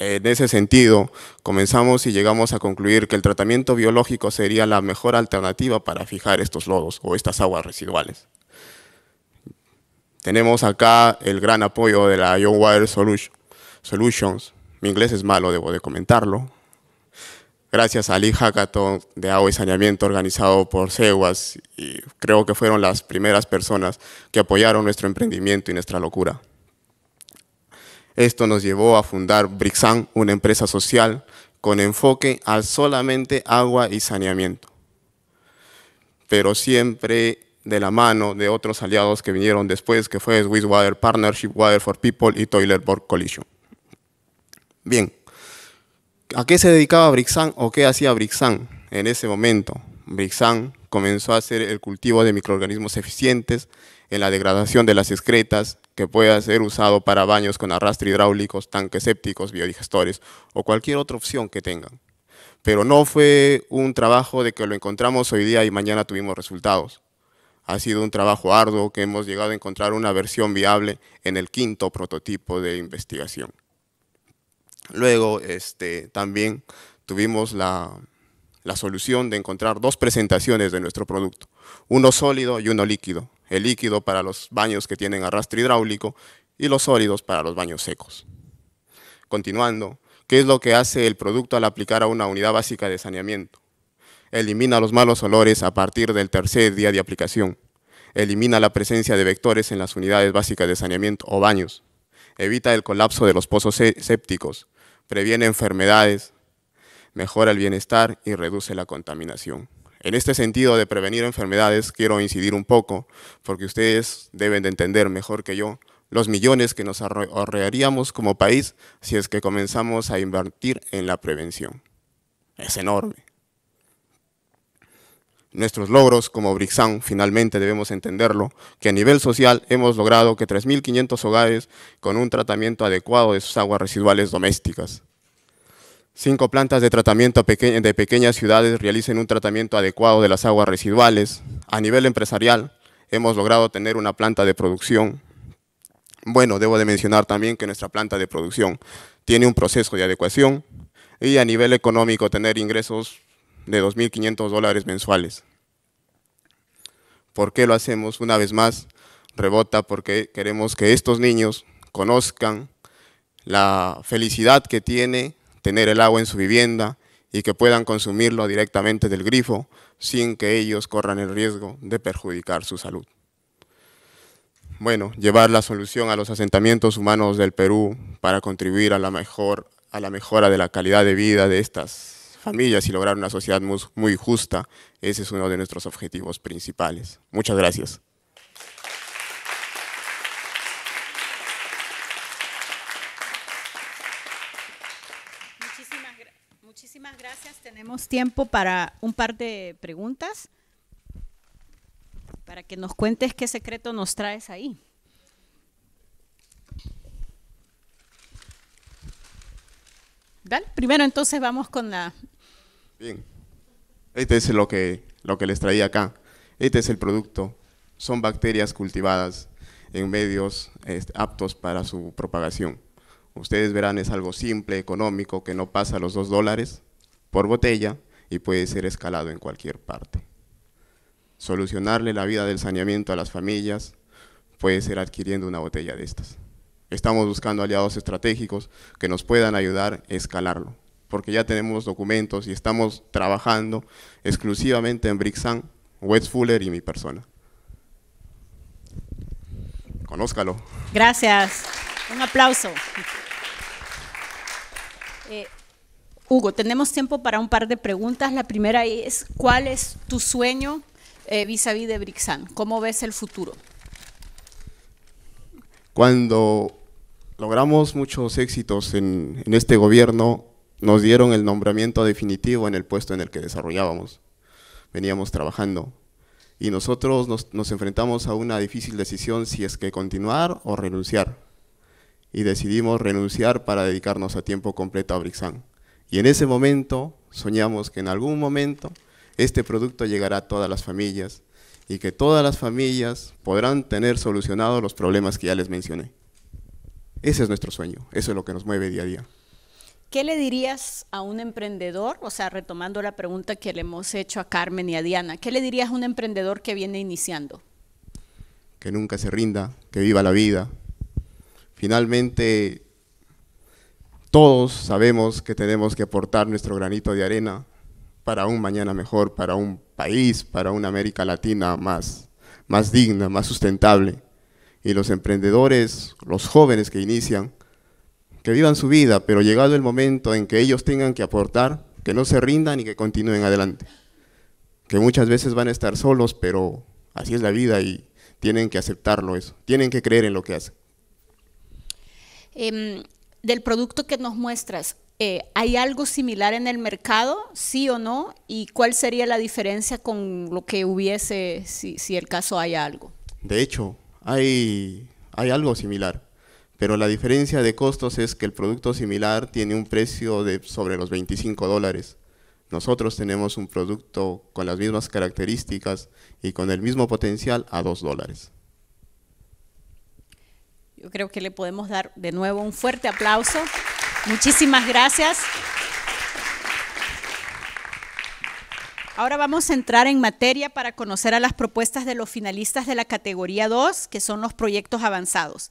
en ese sentido, comenzamos y llegamos a concluir que el tratamiento biológico sería la mejor alternativa para fijar estos lodos o estas aguas residuales. Tenemos acá el gran apoyo de la Young Water Solutions. Mi inglés es malo, debo de comentarlo. Gracias al Lee hackathon de agua y saneamiento organizado por CEWAS, y creo que fueron las primeras personas que apoyaron nuestro emprendimiento y nuestra locura. Esto nos llevó a fundar Brixan, una empresa social con enfoque al solamente agua y saneamiento, pero siempre de la mano de otros aliados que vinieron después, que fue Swiss Water Partnership, Water for People y Toilet Board Coalition. Bien, ¿a qué se dedicaba Brixan o qué hacía Brixan en ese momento? Brixan comenzó a hacer el cultivo de microorganismos eficientes en la degradación de las excretas que pueda ser usado para baños con arrastre hidráulicos, tanques sépticos, biodigestores o cualquier otra opción que tengan. Pero no fue un trabajo de que lo encontramos hoy día y mañana tuvimos resultados. Ha sido un trabajo arduo que hemos llegado a encontrar una versión viable en el quinto prototipo de investigación. Luego, este, también tuvimos la solución de encontrar dos presentaciones de nuestro producto, uno sólido y uno líquido, el líquido para los baños que tienen arrastre hidráulico y los sólidos para los baños secos. Continuando, ¿qué es lo que hace el producto al aplicar a una unidad básica de saneamiento? Elimina los malos olores a partir del tercer día de aplicación. Elimina la presencia de vectores en las unidades básicas de saneamiento o baños. Evita el colapso de los pozos sépticos. Previene enfermedades. Mejora el bienestar y reduce la contaminación. En este sentido de prevenir enfermedades quiero incidir un poco, porque ustedes deben de entender mejor que yo los millones que nos ahorraríamos como país si es que comenzamos a invertir en la prevención. Es enorme. Nuestros logros como Brixan finalmente debemos entenderlo, que a nivel social hemos logrado que 3.500 hogares con un tratamiento adecuado de sus aguas residuales domésticas, Cinco plantas de tratamiento de pequeñas ciudades realicen un tratamiento adecuado de las aguas residuales. A nivel empresarial, hemos logrado tener una planta de producción. Bueno, debo de mencionar también que nuestra planta de producción tiene un proceso de adecuación y a nivel económico tener ingresos de 2.500 dólares mensuales. ¿Por qué lo hacemos? Una vez más, rebota porque queremos que estos niños conozcan la felicidad que tiene tener el agua en su vivienda y que puedan consumirlo directamente del grifo sin que ellos corran el riesgo de perjudicar su salud. Bueno, llevar la solución a los asentamientos humanos del Perú para contribuir a la, mejor, a la mejora de la calidad de vida de estas familias y lograr una sociedad muy, muy justa, ese es uno de nuestros objetivos principales. Muchas gracias. Tenemos tiempo para un par de preguntas para que nos cuentes qué secreto nos traes ahí. primero entonces vamos con la... Bien, este es lo que, lo que les traía acá. Este es el producto. Son bacterias cultivadas en medios este, aptos para su propagación. Ustedes verán, es algo simple, económico, que no pasa los dos dólares por botella y puede ser escalado en cualquier parte. Solucionarle la vida del saneamiento a las familias puede ser adquiriendo una botella de estas. Estamos buscando aliados estratégicos que nos puedan ayudar a escalarlo, porque ya tenemos documentos y estamos trabajando exclusivamente en Brixan, West Fuller y mi persona. Conózcalo. Gracias. Un aplauso. Eh, Hugo, tenemos tiempo para un par de preguntas. La primera es, ¿cuál es tu sueño vis a vis de Brixan? ¿Cómo ves el futuro? Cuando logramos muchos éxitos en, este gobierno, nos dieron el nombramiento definitivo en el puesto en el que desarrollábamos, veníamos trabajando. Y nosotros nos, nos enfrentamos a una difícil decisión si es que continuar o renunciar. Y decidimos renunciar para dedicarnos a tiempo completo a Brixan y en ese momento soñamos que en algún momento este producto llegará a todas las familias y que todas las familias podrán tener solucionados los problemas que ya les mencioné. Ese es nuestro sueño, eso es lo que nos mueve día a día. ¿Qué le dirías a un emprendedor? O sea, retomando la pregunta que le hemos hecho a Carmen y a Diana, ¿qué le dirías a un emprendedor que viene iniciando? Que nunca se rinda, que viva la vida. Finalmente, todos sabemos que tenemos que aportar nuestro granito de arena para un mañana mejor, para un país, para una América Latina más, más digna, más sustentable. Y los emprendedores, los jóvenes que inician, que vivan su vida, pero llegado el momento en que ellos tengan que aportar, que no se rindan y que continúen adelante. Que muchas veces van a estar solos, pero así es la vida y tienen que aceptarlo eso, tienen que creer en lo que hacen. Em, del producto que nos muestras, eh, ¿hay algo similar en el mercado, sí o no? ¿Y cuál sería la diferencia con lo que hubiese si, el caso hay algo? De hecho, hay, hay algo similar, pero la diferencia de costos es que el producto similar tiene un precio de sobre los 25 dólares. Nosotros tenemos un producto con las mismas características y con el mismo potencial a 2 dólares. Yo creo que le podemos dar de nuevo un fuerte aplauso. Muchísimas gracias. Ahora vamos a entrar en materia para conocer a las propuestas de los finalistas de la categoría 2, que son los proyectos avanzados.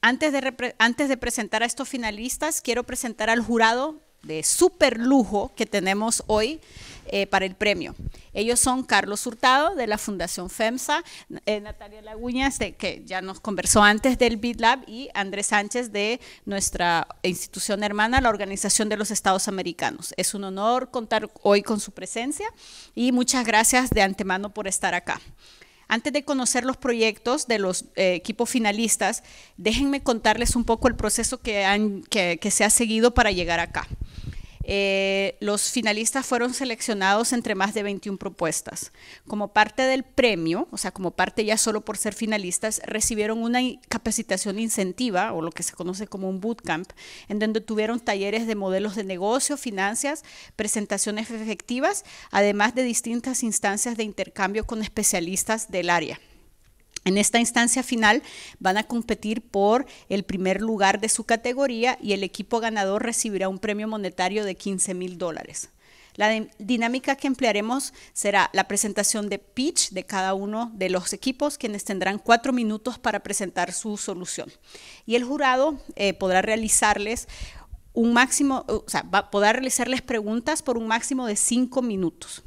Antes de, antes de presentar a estos finalistas, quiero presentar al jurado de super lujo que tenemos hoy, eh, para el premio. Ellos son Carlos Hurtado de la Fundación FEMSA, eh, Natalia Laguñas, de, este, que ya nos conversó antes del BitLab, y Andrés Sánchez de nuestra institución hermana, la Organización de los Estados Americanos. Es un honor contar hoy con su presencia y muchas gracias de antemano por estar acá. Antes de conocer los proyectos de los eh, equipos finalistas, déjenme contarles un poco el proceso que se ha seguido para llegar acá. Eh, los finalistas fueron seleccionados entre más de 21 propuestas. Como parte del premio, o sea, como parte ya solo por ser finalistas, recibieron una capacitación incentiva, o lo que se conoce como un bootcamp, en donde tuvieron talleres de modelos de negocio, finanzas, presentaciones efectivas, además de distintas instancias de intercambio con especialistas del área. En esta instancia final van a competir por el primer lugar de su categoría y el equipo ganador recibirá un premio monetario de 15 mil dólares. La dinámica que emplearemos será la presentación de pitch de cada uno de los equipos, quienes tendrán cuatro minutos para presentar su solución. Y el jurado eh, podrá realizarles un máximo, o podrá realizarles preguntas por un máximo de cinco minutos.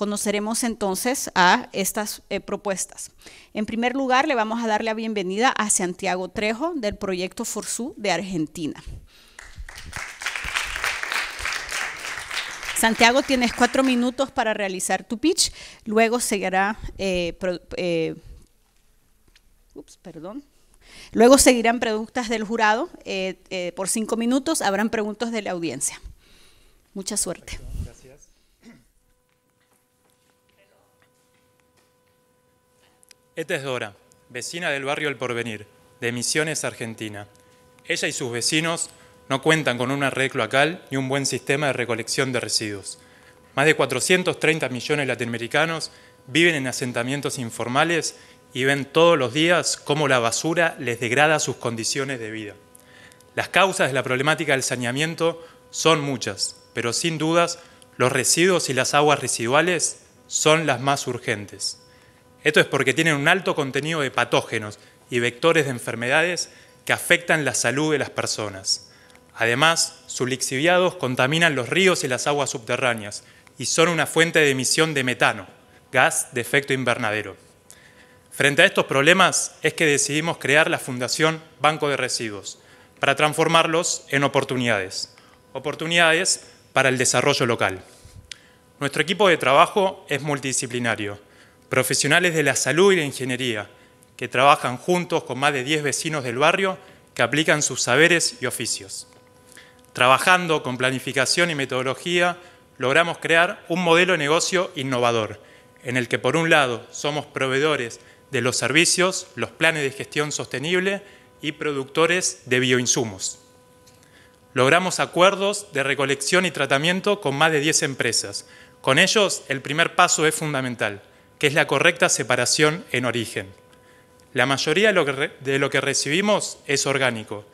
Conoceremos entonces a estas eh, propuestas. En primer lugar, le vamos a dar la bienvenida a Santiago Trejo del proyecto Forzú de Argentina. Santiago, tienes cuatro minutos para realizar tu pitch. Luego seguirá, eh, eh, perdón. Luego seguirán preguntas del jurado por cinco minutos. Habrán preguntas de la audiencia. Mucha suerte. Esta es Dora, vecina del barrio El Porvenir, de Misiones, Argentina. Ella y sus vecinos no cuentan con una red cloacal ni un buen sistema de recolección de residuos. Más de 430 millones de latinoamericanos viven en asentamientos informales y ven todos los días cómo la basura les degrada sus condiciones de vida. Las causas de la problemática del saneamiento son muchas, pero sin dudas los residuos y las aguas residuales son las más urgentes. Esto es porque tienen un alto contenido de patógenos y vectores de enfermedades que afectan la salud de las personas. Además, sus lixiviados contaminan los ríos y las aguas subterráneas y son una fuente de emisión de metano, gas de efecto invernadero. Frente a estos problemas es que decidimos crear la Fundación Banco de Residuos para transformarlos en oportunidades, oportunidades para el desarrollo local. Nuestro equipo de trabajo es multidisciplinario profesionales de la salud y la ingeniería, que trabajan juntos con más de 10 vecinos del barrio que aplican sus saberes y oficios. Trabajando con planificación y metodología, logramos crear un modelo de negocio innovador, en el que por un lado somos proveedores de los servicios, los planes de gestión sostenible y productores de bioinsumos. Logramos acuerdos de recolección y tratamiento con más de 10 empresas. Con ellos, el primer paso es fundamental, que es la correcta separación en origen. La mayoría de lo que recibimos es orgánico.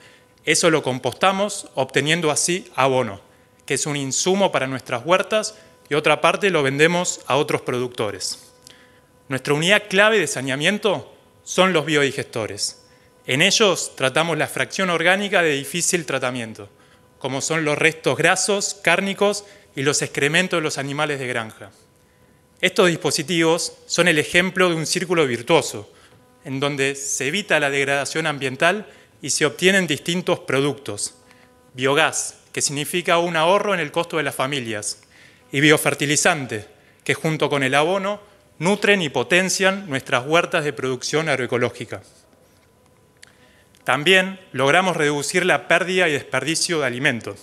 Eso lo compostamos obteniendo así abono, que es un insumo para nuestras huertas y otra parte lo vendemos a otros productores. Nuestra unidad clave de saneamiento son los biodigestores. En ellos tratamos la fracción orgánica de difícil tratamiento, como son los restos grasos, cárnicos y los excrementos de los animales de granja. Estos dispositivos son el ejemplo de un círculo virtuoso, en donde se evita la degradación ambiental y se obtienen distintos productos. Biogás, que significa un ahorro en el costo de las familias, y biofertilizante, que junto con el abono nutren y potencian nuestras huertas de producción agroecológica. También logramos reducir la pérdida y desperdicio de alimentos.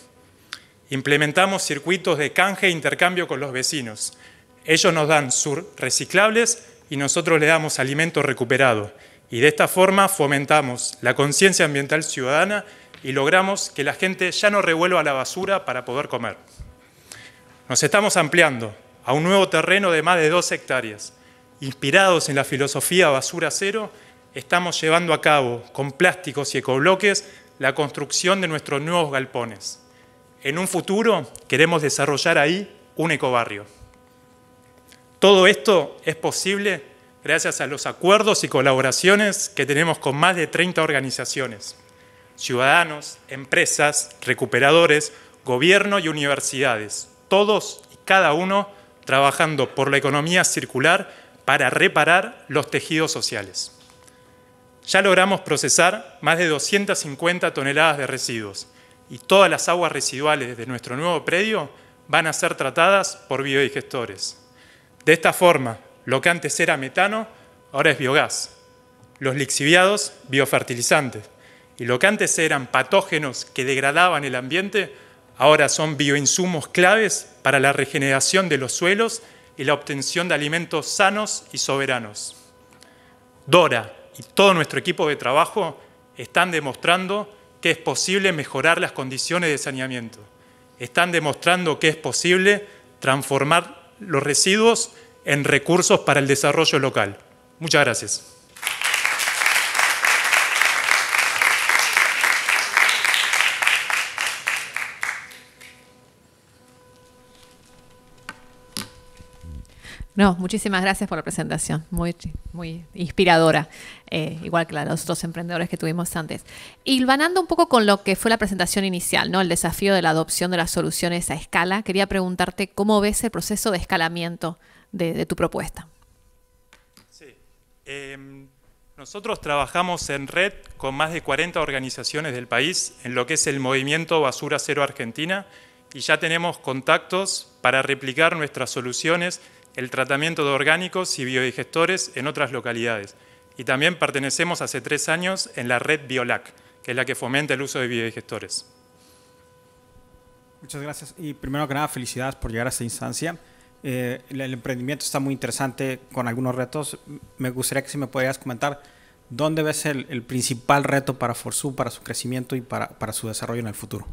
Implementamos circuitos de canje e intercambio con los vecinos, ellos nos dan sur reciclables y nosotros le damos alimento recuperado. Y de esta forma fomentamos la conciencia ambiental ciudadana y logramos que la gente ya no revuelva la basura para poder comer. Nos estamos ampliando a un nuevo terreno de más de dos hectáreas. Inspirados en la filosofía basura cero, estamos llevando a cabo con plásticos y ecobloques la construcción de nuestros nuevos galpones. En un futuro queremos desarrollar ahí un ecobarrio. Todo esto es posible gracias a los acuerdos y colaboraciones que tenemos con más de 30 organizaciones, ciudadanos, empresas, recuperadores, gobierno y universidades, todos y cada uno trabajando por la economía circular para reparar los tejidos sociales. Ya logramos procesar más de 250 toneladas de residuos y todas las aguas residuales de nuestro nuevo predio van a ser tratadas por biodigestores. De esta forma, lo que antes era metano, ahora es biogás. Los lixiviados, biofertilizantes. Y lo que antes eran patógenos que degradaban el ambiente, ahora son bioinsumos claves para la regeneración de los suelos y la obtención de alimentos sanos y soberanos. Dora y todo nuestro equipo de trabajo están demostrando que es posible mejorar las condiciones de saneamiento. Están demostrando que es posible transformar los residuos en recursos para el desarrollo local. Muchas gracias. No, muchísimas gracias por la presentación, muy, muy inspiradora, eh, igual que la de los otros emprendedores que tuvimos antes. Y vanando un poco con lo que fue la presentación inicial, ¿no? el desafío de la adopción de las soluciones a escala, quería preguntarte cómo ves el proceso de escalamiento de, tu propuesta. Sí, em, nosotros trabajamos en red con más de 40 organizaciones del país en lo que es el movimiento Basura Cero Argentina y ya tenemos contactos para replicar nuestras soluciones el tratamiento de orgánicos y biodigestores en otras localidades. Y también pertenecemos hace tres años en la red Biolac, que es la que fomenta el uso de biodigestores. Muchas gracias y primero que nada felicidades por llegar a esta instancia. Eh, el, emprendimiento está muy interesante con algunos retos. Me gustaría que si me podías comentar dónde ves el, principal reto para Forsu, para su crecimiento y para, su desarrollo en el futuro.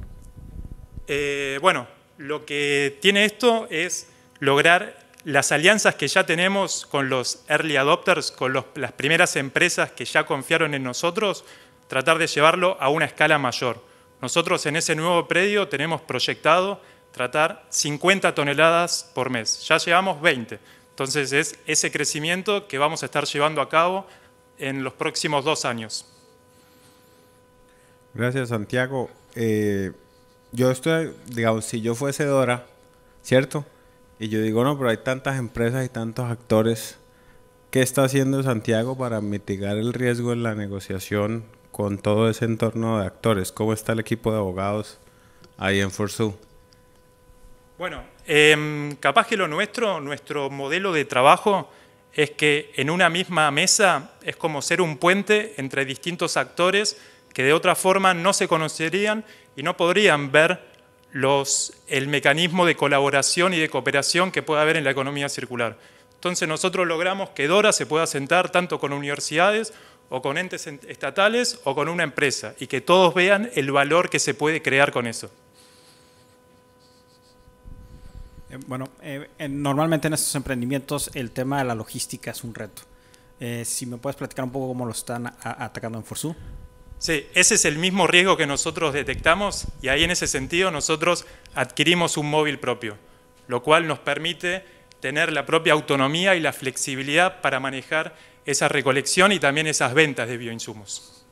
Eh, bueno, lo que tiene esto es lograr las alianzas que ya tenemos con los early adopters, con las primeras empresas que ya confiaron en nosotros, tratar de llevarlo a una escala mayor. Nosotros en ese nuevo predio tenemos proyectado tratar 50 toneladas por mes. Ya llevamos 20. Entonces es ese crecimiento que vamos a estar llevando a cabo en los próximos dos años. Gracias, Santiago. Eh, yo estoy, digamos, si yo fuese Dora, ¿cierto? Y yo digo, no, pero hay tantas empresas y tantos actores. ¿Qué está haciendo Santiago para mitigar el riesgo en la negociación con todo ese entorno de actores? ¿Cómo está el equipo de abogados ahí en Forsu? Bueno, em, capaz que lo nuestro, nuestro modelo de trabajo es que en una misma mesa es como ser un puente entre distintos actores que de otra forma no se conocerían y no podrían ver el mecanismo de colaboración y de cooperación que pueda haber en la economía circular. Entonces nosotros logramos que DORA se pueda sentar tanto con universidades o con entes estatales o con una empresa y que todos vean el valor que se puede crear con eso. Eh, bueno, eh, normalmente en estos emprendimientos el tema de la logística es un reto. Eh, si me puedes platicar un poco cómo lo están atacando en Forsu. Sí, ese es el mismo riesgo que nosotros detectamos y ahí en ese sentido nosotros adquirimos un móvil propio, lo cual nos permite tener la propia autonomía y la flexibilidad para manejar esa recolección y también esas ventas de bioinsumos.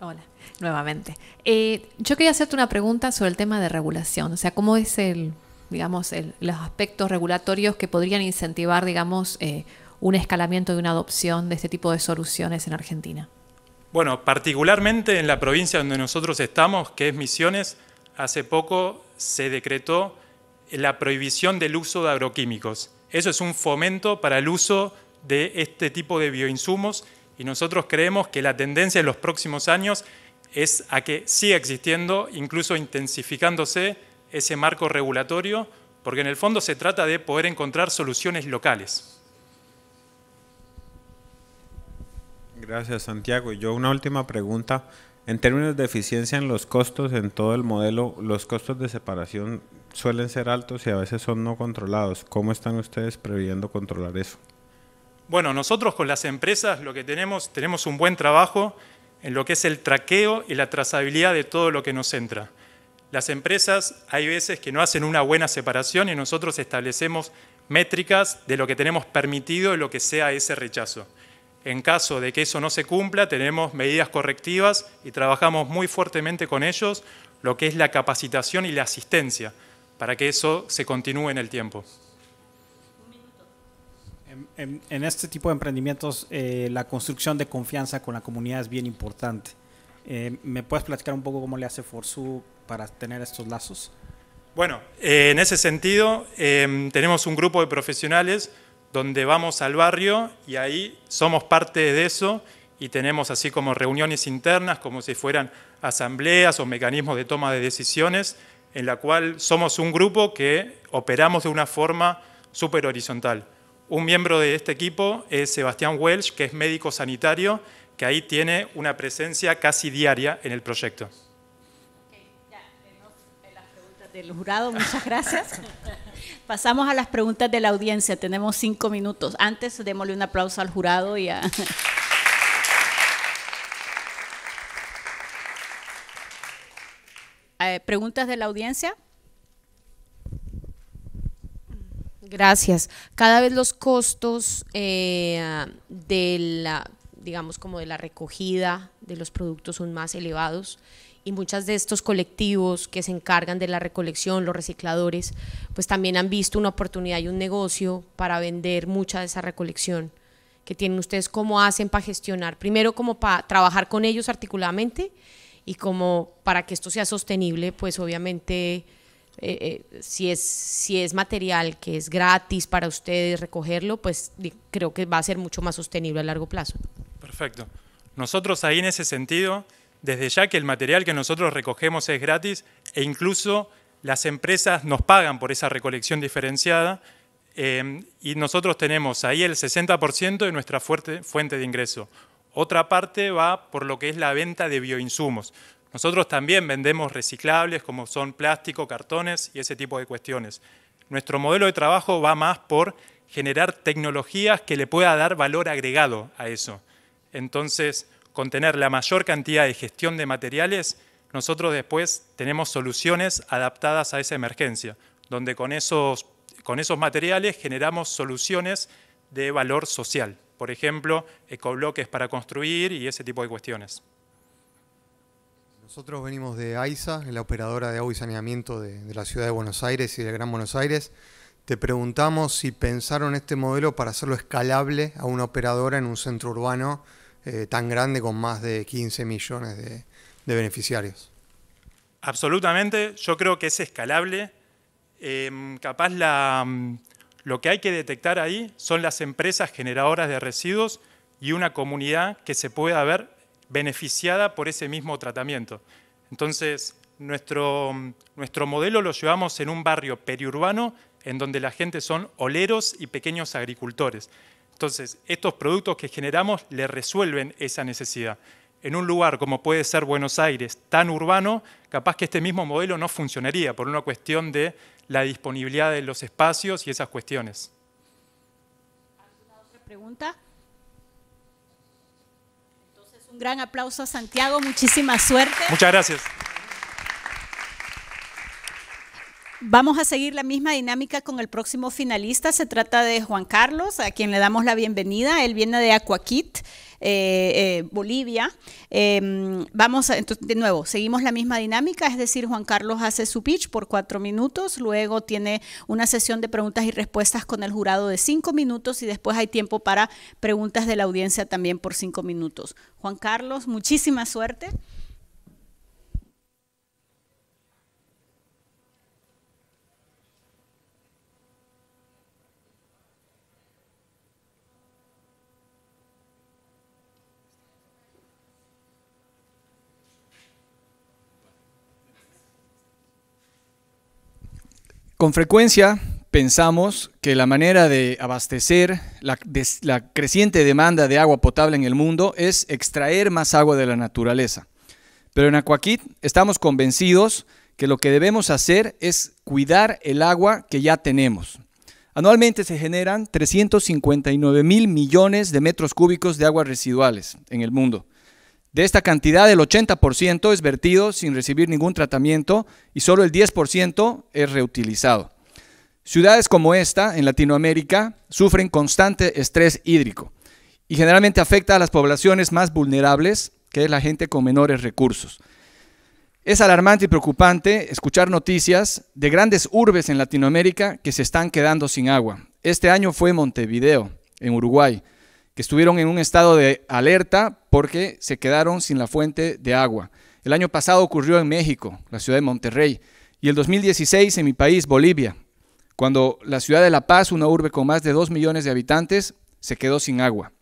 Hola, nuevamente. Eh, yo quería hacerte una pregunta sobre el tema de regulación, o sea, ¿cómo es el, digamos, los aspectos regulatorios que podrían incentivar, digamos, eh, un escalamiento y una adopción de este tipo de soluciones en Argentina? Bueno, particularmente en la provincia donde nosotros estamos, que es Misiones, hace poco se decretó la prohibición del uso de agroquímicos. Eso es un fomento para el uso de este tipo de bioinsumos y nosotros creemos que la tendencia en los próximos años es a que siga existiendo, incluso intensificándose ese marco regulatorio, porque en el fondo se trata de poder encontrar soluciones locales. Gracias, Santiago. Yo una última pregunta. En términos de eficiencia en los costos, en todo el modelo, los costos de separación suelen ser altos y a veces son no controlados. ¿Cómo están ustedes previendo controlar eso? Bueno, nosotros con las empresas lo que tenemos, tenemos un buen trabajo en lo que es el traqueo y la trazabilidad de todo lo que nos entra. Las empresas hay veces que no hacen una buena separación y nosotros establecemos métricas de lo que tenemos permitido y lo que sea ese rechazo. En caso de que eso no se cumpla, tenemos medidas correctivas y trabajamos muy fuertemente con ellos lo que es la capacitación y la asistencia para que eso se continúe en el tiempo. En, este tipo de emprendimientos, eh, la construcción de confianza con la comunidad es bien importante. Eh, ¿Me puedes platicar un poco cómo le hace Forzú para tener estos lazos? Bueno, eh, en ese sentido, tenemos un grupo de profesionales donde vamos al barrio y ahí somos parte de eso y tenemos así como reuniones internas, como si fueran asambleas o mecanismos de toma de decisiones, en la cual somos un grupo que operamos de una forma súper horizontal. Un miembro de este equipo es Sebastián Welsh, que es médico sanitario, que ahí tiene una presencia casi diaria en el proyecto del jurado, muchas gracias. Pasamos a las preguntas de la audiencia. Tenemos cinco minutos. Antes, démosle un aplauso al jurado y a... Eh, preguntas de la audiencia. Gracias. Cada vez los costos eh, de la, digamos, como de la recogida de los productos son más elevados y muchas de estos colectivos que se encargan de la recolección, los recicladores, pues también han visto una oportunidad y un negocio para vender mucha de esa recolección que tienen ustedes, cómo hacen para gestionar, primero como para trabajar con ellos articuladamente y como para que esto sea sostenible, pues obviamente eh, eh, si, es, si es material que es gratis para ustedes recogerlo, pues creo que va a ser mucho más sostenible a largo plazo. Perfecto. Nosotros ahí en ese sentido desde ya que el material que nosotros recogemos es gratis e incluso las empresas nos pagan por esa recolección diferenciada eh, y nosotros tenemos ahí el 60% de nuestra fuerte, fuente de ingreso. Otra parte va por lo que es la venta de bioinsumos. Nosotros también vendemos reciclables como son plástico, cartones y ese tipo de cuestiones. Nuestro modelo de trabajo va más por generar tecnologías que le pueda dar valor agregado a eso. Entonces, contener la mayor cantidad de gestión de materiales, nosotros después tenemos soluciones adaptadas a esa emergencia, donde con esos, materiales generamos soluciones de valor social. Por ejemplo, ecobloques para construir y ese tipo de cuestiones. Nosotros venimos de AISA, la operadora de agua y saneamiento de, de la ciudad de Buenos Aires y del Gran Buenos Aires. Te preguntamos si pensaron este modelo para hacerlo escalable a una operadora en un centro urbano eh, tan grande con más de 15 millones de, beneficiarios. Absolutamente, yo creo que es escalable. Em, capaz mm, lo que hay que detectar ahí son las empresas generadoras de residuos y una comunidad que se pueda ver beneficiada por ese mismo tratamiento. Entonces, nuestro, mm, nuestro modelo lo llevamos en un barrio periurbano en donde la gente son oleros y pequeños agricultores. Entonces, estos productos que generamos le resuelven esa necesidad. En un lugar como puede ser Buenos Aires, tan urbano, capaz que este mismo modelo no funcionaría por una cuestión de la disponibilidad de los espacios y esas cuestiones. otra pregunta? Entonces, un gran aplauso a Santiago, muchísima suerte. Muchas gracias. Vamos a seguir la misma dinámica con el próximo finalista. Se trata de Juan Carlos, a quien le damos la bienvenida. Él viene de Aquaquit, eh, eh, Bolivia. Em, vamos, a, de nuevo, seguimos la misma dinámica, es decir, Juan Carlos hace su pitch por cuatro minutos, luego tiene una sesión de preguntas y respuestas con el jurado de cinco minutos y después hay tiempo para preguntas de la audiencia también por cinco minutos. Juan Carlos, muchísima suerte. Con frecuencia pensamos que la manera de abastecer la, creciente demanda de agua potable en el mundo es extraer más agua de la naturaleza. Pero en Aquakit estamos convencidos que lo que debemos hacer es cuidar el agua que ya tenemos. Anualmente se generan 359 mil millones de metros cúbicos de aguas residuales en el mundo. De esta cantidad, el 80% es vertido sin recibir ningún tratamiento y solo el 10% es reutilizado. Ciudades como esta, en Latinoamérica, sufren constante estrés hídrico y generalmente afecta a las poblaciones más vulnerables, que es la gente con menores recursos. Es alarmante y preocupante escuchar noticias de grandes urbes en Latinoamérica que se están quedando sin agua. Este año fue Montevideo, en Uruguay, que estuvieron en un estado de alerta porque se quedaron sin la fuente de agua. El año pasado ocurrió en México, la ciudad de Monterrey, y el 2016 en mi país, Bolivia, cuando la ciudad de La Paz, una urbe con más de 2 millones de habitantes, se quedó sin agua.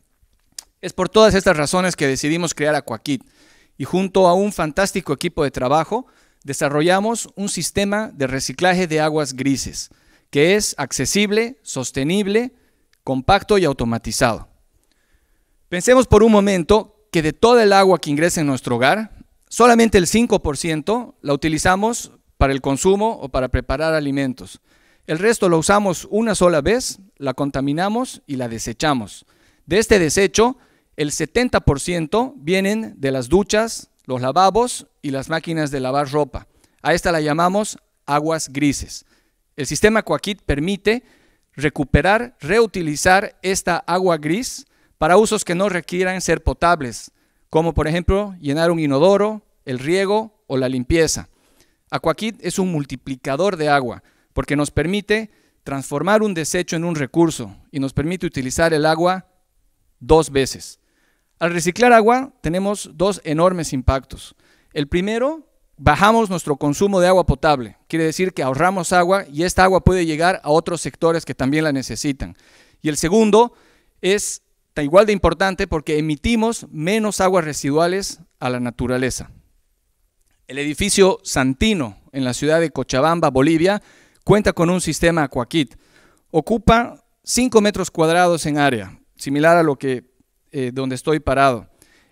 Es por todas estas razones que decidimos crear Aquakit y junto a un fantástico equipo de trabajo desarrollamos un sistema de reciclaje de aguas grises que es accesible, sostenible, compacto y automatizado. Pensemos por un momento que de toda el agua que ingresa en nuestro hogar, solamente el 5% la utilizamos para el consumo o para preparar alimentos. El resto lo usamos una sola vez, la contaminamos y la desechamos. De este desecho, el 70% vienen de las duchas, los lavabos y las máquinas de lavar ropa. A esta la llamamos aguas grises. El sistema Coaquit permite recuperar, reutilizar esta agua gris para usos que no requieran ser potables, como por ejemplo llenar un inodoro, el riego o la limpieza. Aquakit es un multiplicador de agua porque nos permite transformar un desecho en un recurso y nos permite utilizar el agua dos veces. Al reciclar agua tenemos dos enormes impactos. El primero, bajamos nuestro consumo de agua potable. Quiere decir que ahorramos agua y esta agua puede llegar a otros sectores que también la necesitan. Y el segundo es está igual de importante porque emitimos menos aguas residuales a la naturaleza. El edificio Santino, en la ciudad de Cochabamba, Bolivia, cuenta con un sistema Aquakit. Ocupa 5 metros cuadrados en área, similar a lo que eh, donde estoy parado.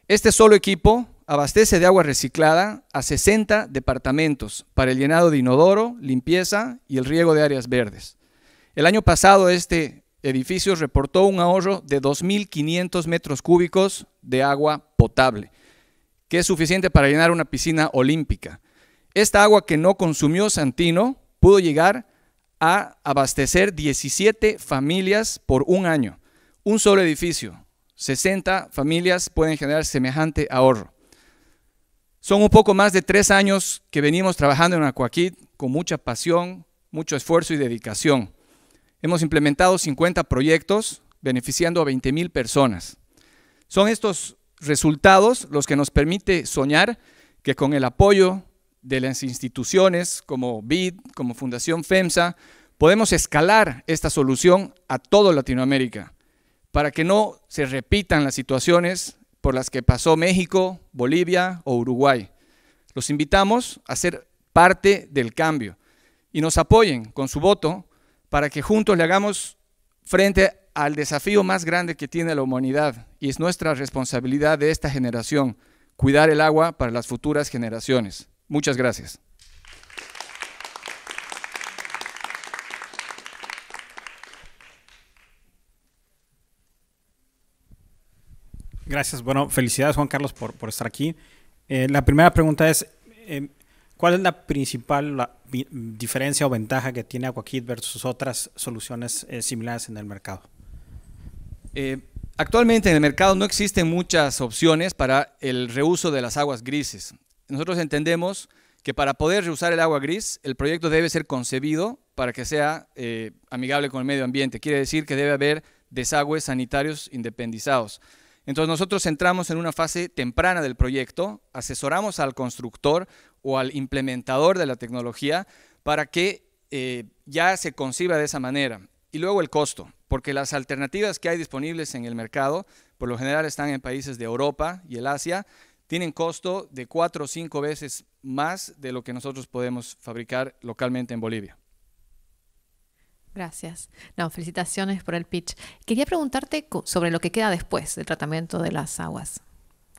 Este solo equipo abastece de agua reciclada a 60 departamentos para el llenado de inodoro, limpieza y el riego de áreas verdes. El año pasado este edificio reportó un ahorro de 2.500 metros cúbicos de agua potable, que es suficiente para llenar una piscina olímpica. Esta agua que no consumió Santino pudo llegar a abastecer 17 familias por un año. Un solo edificio, 60 familias pueden generar semejante ahorro. Son un poco más de tres años que venimos trabajando en acuaquit con mucha pasión, mucho esfuerzo y dedicación. Hemos implementado 50 proyectos beneficiando a 20.000 personas. Son estos resultados los que nos permite soñar que con el apoyo de las instituciones como BID, como Fundación FEMSA, podemos escalar esta solución a toda Latinoamérica para que no se repitan las situaciones por las que pasó México, Bolivia o Uruguay. Los invitamos a ser parte del cambio y nos apoyen con su voto para que juntos le hagamos frente al desafío más grande que tiene la humanidad y es nuestra responsabilidad de esta generación, cuidar el agua para las futuras generaciones. Muchas gracias. Gracias. Bueno, felicidades Juan Carlos por, estar aquí. Eh, la primera pregunta es, em, ¿Cuál es la principal diferencia o ventaja que tiene AquaKit versus otras soluciones eh, similares en el mercado? Eh, actualmente en el mercado no existen muchas opciones para el reuso de las aguas grises. Nosotros entendemos que para poder reusar el agua gris, el proyecto debe ser concebido para que sea eh, amigable con el medio ambiente. Quiere decir que debe haber desagües sanitarios independizados. Entonces nosotros entramos en una fase temprana del proyecto, asesoramos al constructor o al implementador de la tecnología para que eh, ya se conciba de esa manera. Y luego el costo, porque las alternativas que hay disponibles en el mercado, por lo general están en países de Europa y el Asia, tienen costo de cuatro o cinco veces más de lo que nosotros podemos fabricar localmente en Bolivia. Gracias. No, felicitaciones por el pitch. Quería preguntarte sobre lo que queda después del tratamiento de las aguas.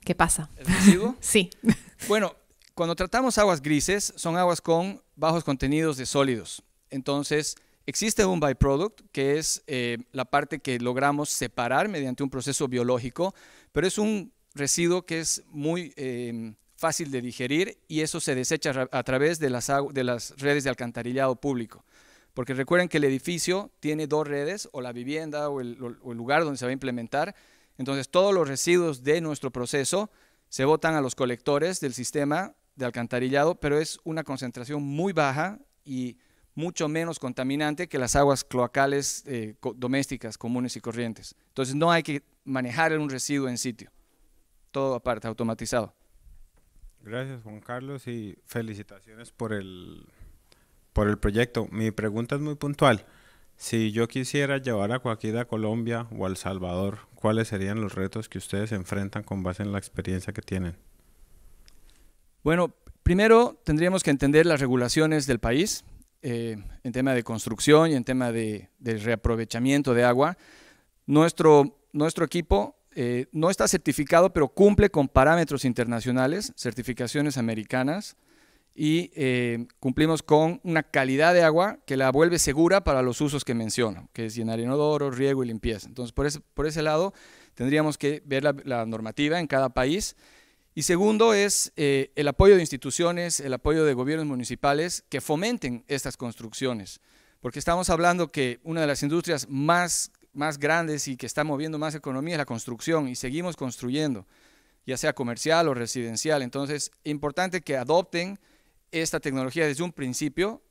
¿Qué pasa? ¿El residuo? sí. Bueno, cuando tratamos aguas grises, son aguas con bajos contenidos de sólidos. Entonces, existe un byproduct, que es eh, la parte que logramos separar mediante un proceso biológico, pero es un residuo que es muy em, fácil de digerir y eso se desecha a través de las, de las redes de alcantarillado público. Porque recuerden que el edificio tiene dos redes, o la vivienda o el, lugar donde se va a implementar. Entonces, todos los residuos de nuestro proceso se botan a los colectores del sistema de alcantarillado, pero es una concentración muy baja y mucho menos contaminante que las aguas cloacales eh, domésticas, comunes y corrientes. Entonces no hay que manejar un residuo en sitio. Todo aparte, automatizado. Gracias Juan Carlos y felicitaciones por el, por el proyecto. Mi pregunta es muy puntual. Si yo quisiera llevar a cualquiera a Colombia o a El Salvador, ¿cuáles serían los retos que ustedes enfrentan con base en la experiencia que tienen? Bueno, primero tendríamos que entender las regulaciones del país eh, en tema de construcción y en tema de, reaprovechamiento de agua. Nuestro, equipo eh, no está certificado, pero cumple con parámetros internacionales, certificaciones americanas, y eh, cumplimos con una calidad de agua que la vuelve segura para los usos que menciono, que es llenar inodoro, riego y limpieza. Entonces, por ese, lado, tendríamos que ver la normativa en cada país y segundo es eh, el apoyo de instituciones, el apoyo de gobiernos municipales que fomenten estas construcciones, porque estamos hablando que una de las industrias más, más grandes y que está moviendo más economía es la construcción y seguimos construyendo, ya sea comercial o residencial. Entonces, importante que adopten esta tecnología desde un principio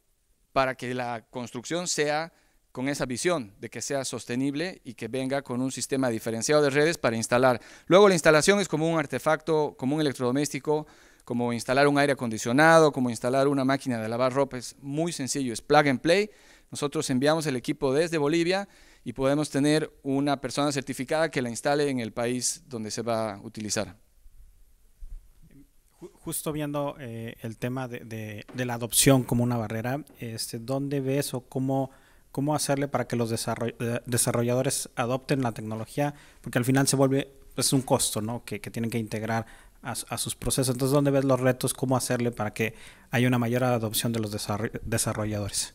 para que la construcción sea con esa visión de que sea sostenible y que venga con un sistema diferenciado de redes para instalar. Luego la instalación es como un artefacto, como un electrodoméstico, como instalar un aire acondicionado, como instalar una máquina de lavar ropa, es muy sencillo, es plug and play. Nosotros enviamos el equipo desde Bolivia y podemos tener una persona certificada que la instale en el país donde se va a utilizar. Justo viendo eh, el tema de, la adopción como una barrera, este, ¿dónde ves o cómo cómo hacerle para que los eh, desarrolladores adopten la tecnología, porque al final se vuelve, es pues, un costo, ¿no? Que, tienen que integrar a, sus procesos. Entonces, ¿dónde ves los retos? ¿Cómo hacerle para que haya una mayor adopción de los desarrolladores?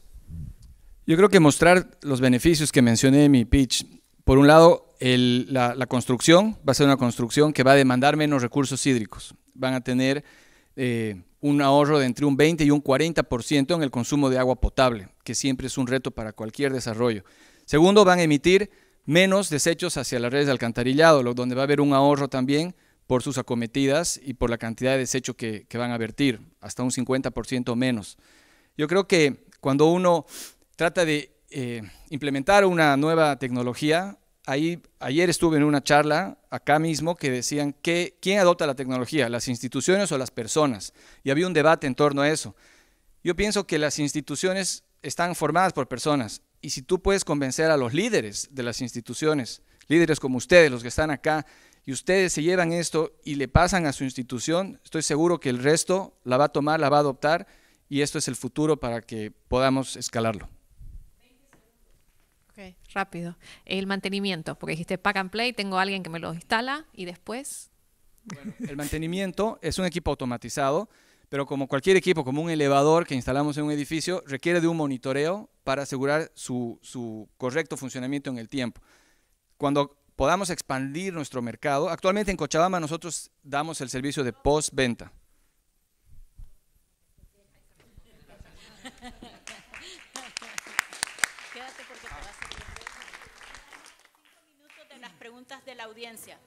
Yo creo que mostrar los beneficios que mencioné en mi pitch. Por un lado, la, la construcción va a ser una construcción que va a demandar menos recursos hídricos. Van a tener eh, un ahorro de entre un 20 y un 40% en el consumo de agua potable, que siempre es un reto para cualquier desarrollo. Segundo, van a emitir menos desechos hacia las redes de alcantarillado, donde va a haber un ahorro también por sus acometidas y por la cantidad de desecho que, van a vertir, hasta un 50% menos. Yo creo que cuando uno trata de eh, implementar una nueva tecnología, ayer estuve en una charla acá mismo que decían que quién adopta la tecnología, las instituciones o las personas. Y había un debate en torno a eso. Yo pienso que las instituciones están formadas por personas y si tú puedes convencer a los líderes de las instituciones, líderes como ustedes, los que están acá, y ustedes se llevan esto y le pasan a su institución, estoy seguro que el resto la va a tomar, la va a adoptar y esto es el futuro para que podamos escalarlo rápido. El mantenimiento, porque dijiste pack and play, tengo alguien que me lo instala y después. el mantenimiento es un equipo automatizado, pero como cualquier equipo, como un elevador que instalamos en un edificio, requiere de un monitoreo para asegurar su, su correcto funcionamiento en el tiempo. Cuando podamos expandir nuestro mercado, actualmente en Cochabamba nosotros damos el servicio de postventa. la audiencia.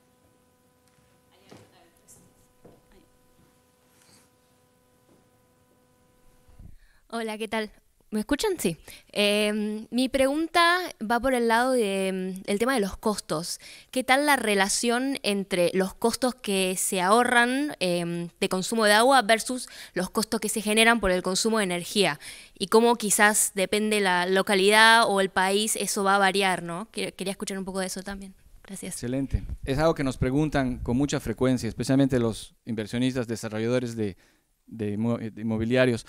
Hola, ¿qué tal? ¿Me escuchan? Sí. Em, mi pregunta va por el lado del em, tema de los costos. ¿Qué tal la relación entre los costos que se ahorran em, de consumo de agua versus los costos que se generan por el consumo de energía? Y cómo quizás depende la localidad o el país, eso va a variar, ¿no? Quería escuchar un poco de eso también. Excelente. Es algo que nos preguntan con mucha frecuencia, especialmente los inversionistas, desarrolladores de, eh, inmobiliarios.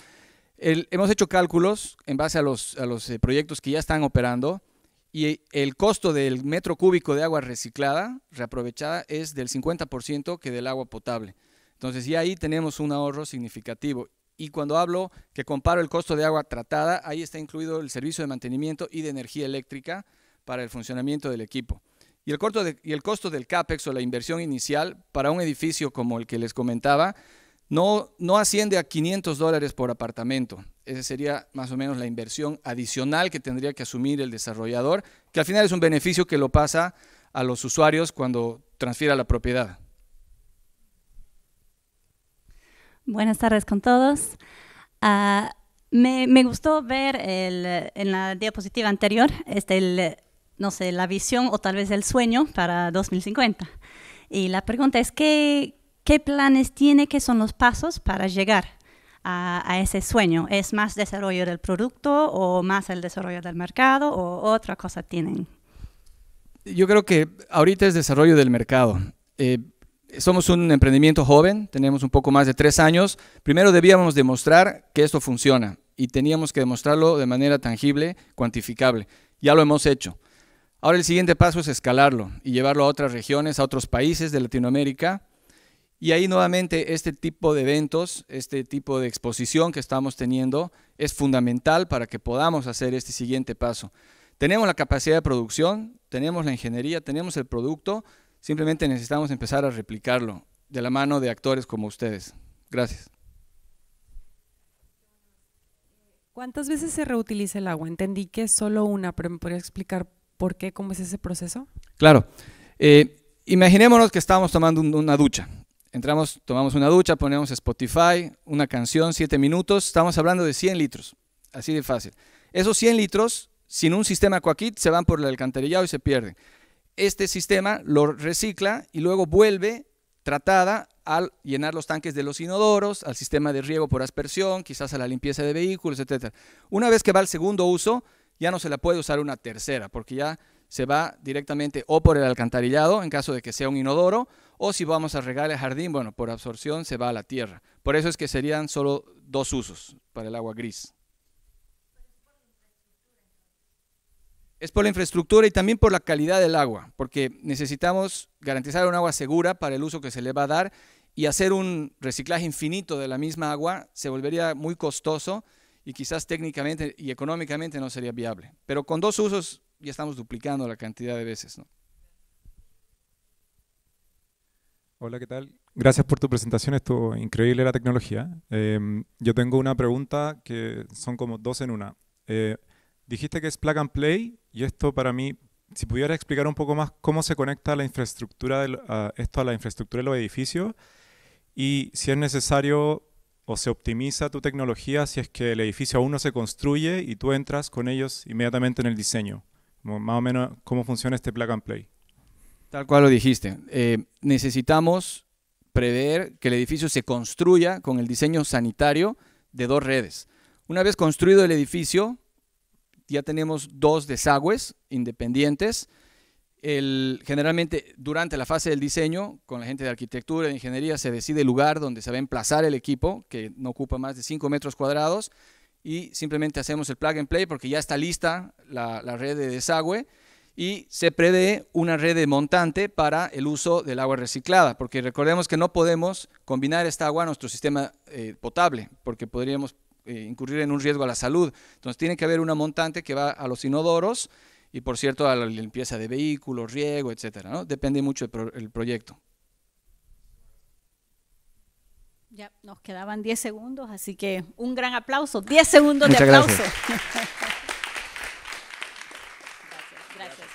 hemos hecho cálculos en base a los, eh, proyectos que ya están operando y el costo del metro cúbico de agua reciclada, reaprovechada, es del 50% que del agua potable. Entonces ya ahí tenemos un ahorro significativo. Y cuando hablo que comparo el costo de agua tratada, ahí está incluido el servicio de mantenimiento y de energía eléctrica para el funcionamiento del equipo. Y el, costo del CAPEX o la inversión inicial para un edificio como el que les comentaba no, no asciende a 500 dólares por apartamento. Esa sería más o menos la inversión adicional que tendría que asumir el desarrollador, que al final es un beneficio que lo pasa a los usuarios cuando transfiera la propiedad. Buenas tardes con todos. Ah, me, gustó ver en la diapositiva anterior este, el, no sé, la visión o tal vez el sueño para 2050. Y la pregunta es, ¿qué, qué planes tiene, qué son los pasos para llegar a, ese sueño? ¿Es más desarrollo del producto o más el desarrollo del mercado o otra cosa tienen? Yo creo que ahorita es desarrollo del mercado. Eh, somos un emprendimiento joven, tenemos un poco más de tres años. Primero debíamos demostrar que esto funciona y teníamos que demostrarlo de manera tangible, cuantificable. Ya lo hemos hecho. Ahora el siguiente paso es escalarlo y llevarlo a otras regiones, a otros países de Latinoamérica. Y ahí nuevamente este tipo de eventos, este tipo de exposición que estamos teniendo es fundamental para que podamos hacer este siguiente paso. Tenemos la capacidad de producción, tenemos la ingeniería, tenemos el producto, simplemente necesitamos empezar a replicarlo de la mano de actores como ustedes. Gracias. ¿Cuántas veces se reutiliza el agua? Entendí que solo una, pero me podría explicar por qué, cómo es ese proceso? Claro. Eh, imaginémonos que estábamos tomando una ducha. Entramos, tomamos una ducha, ponemos Spotify, una canción, siete minutos. Estamos hablando de 100 litros. Así de fácil. Esos 100 litros, sin un sistema Coaquit, se van por el alcantarillado y se pierden. Este sistema lo recicla y luego vuelve tratada al llenar los tanques de los inodoros, al sistema de riego por aspersión, quizás a la limpieza de vehículos, etc. Una vez que va al segundo uso, ya no se la puede usar una tercera, porque ya se va directamente o por el alcantarillado, en caso de que sea un inodoro, o si vamos a regar el jardín, bueno, por absorción se va a la tierra. Por eso es que serían solo dos usos para el agua gris. Es por la infraestructura y también por la calidad del agua, porque necesitamos garantizar un agua segura para el uso que se le va a dar y hacer un reciclaje infinito de la misma agua se volvería muy costoso y quizás técnicamente y económicamente no sería viable. Pero con dos usos ya estamos duplicando la cantidad de veces. ¿no? Hola, ¿qué tal? Gracias por tu presentación, estuvo increíble la tecnología. Em, yo tengo una pregunta que son como dos en una. Eh, dijiste que es plug and play y esto para mí, si pudieras explicar un poco más cómo se conecta la infraestructura esto a la infraestructura de los edificios y si es necesario o se optimiza tu tecnología si es que el edificio aún no se construye y tú entras con ellos inmediatamente en el diseño? más o menos cómo funciona este plug and play. Tal cual lo dijiste. Eh, necesitamos prever que el edificio se construya con el diseño sanitario de dos redes. Una vez construido el edificio, ya tenemos dos desagües independientes generalmente durante la fase del diseño, con la gente de arquitectura e ingeniería, se decide el lugar donde se va a emplazar el equipo, que no ocupa más de 5 metros cuadrados, y simplemente hacemos el plug and play porque ya está lista la, red de desagüe y se prevé una red de montante para el uso del agua reciclada, porque recordemos que no podemos combinar esta agua a nuestro sistema eh, potable, porque podríamos eh, incurrir en un riesgo a la salud. Entonces tiene que haber una montante que va a los inodoros y por cierto a la limpieza de vehículos, riego, etcétera, Depende mucho del proyecto. Ya nos quedaban 10 segundos, así que un gran aplauso, 10 segundos de aplauso. Gracias. gracias,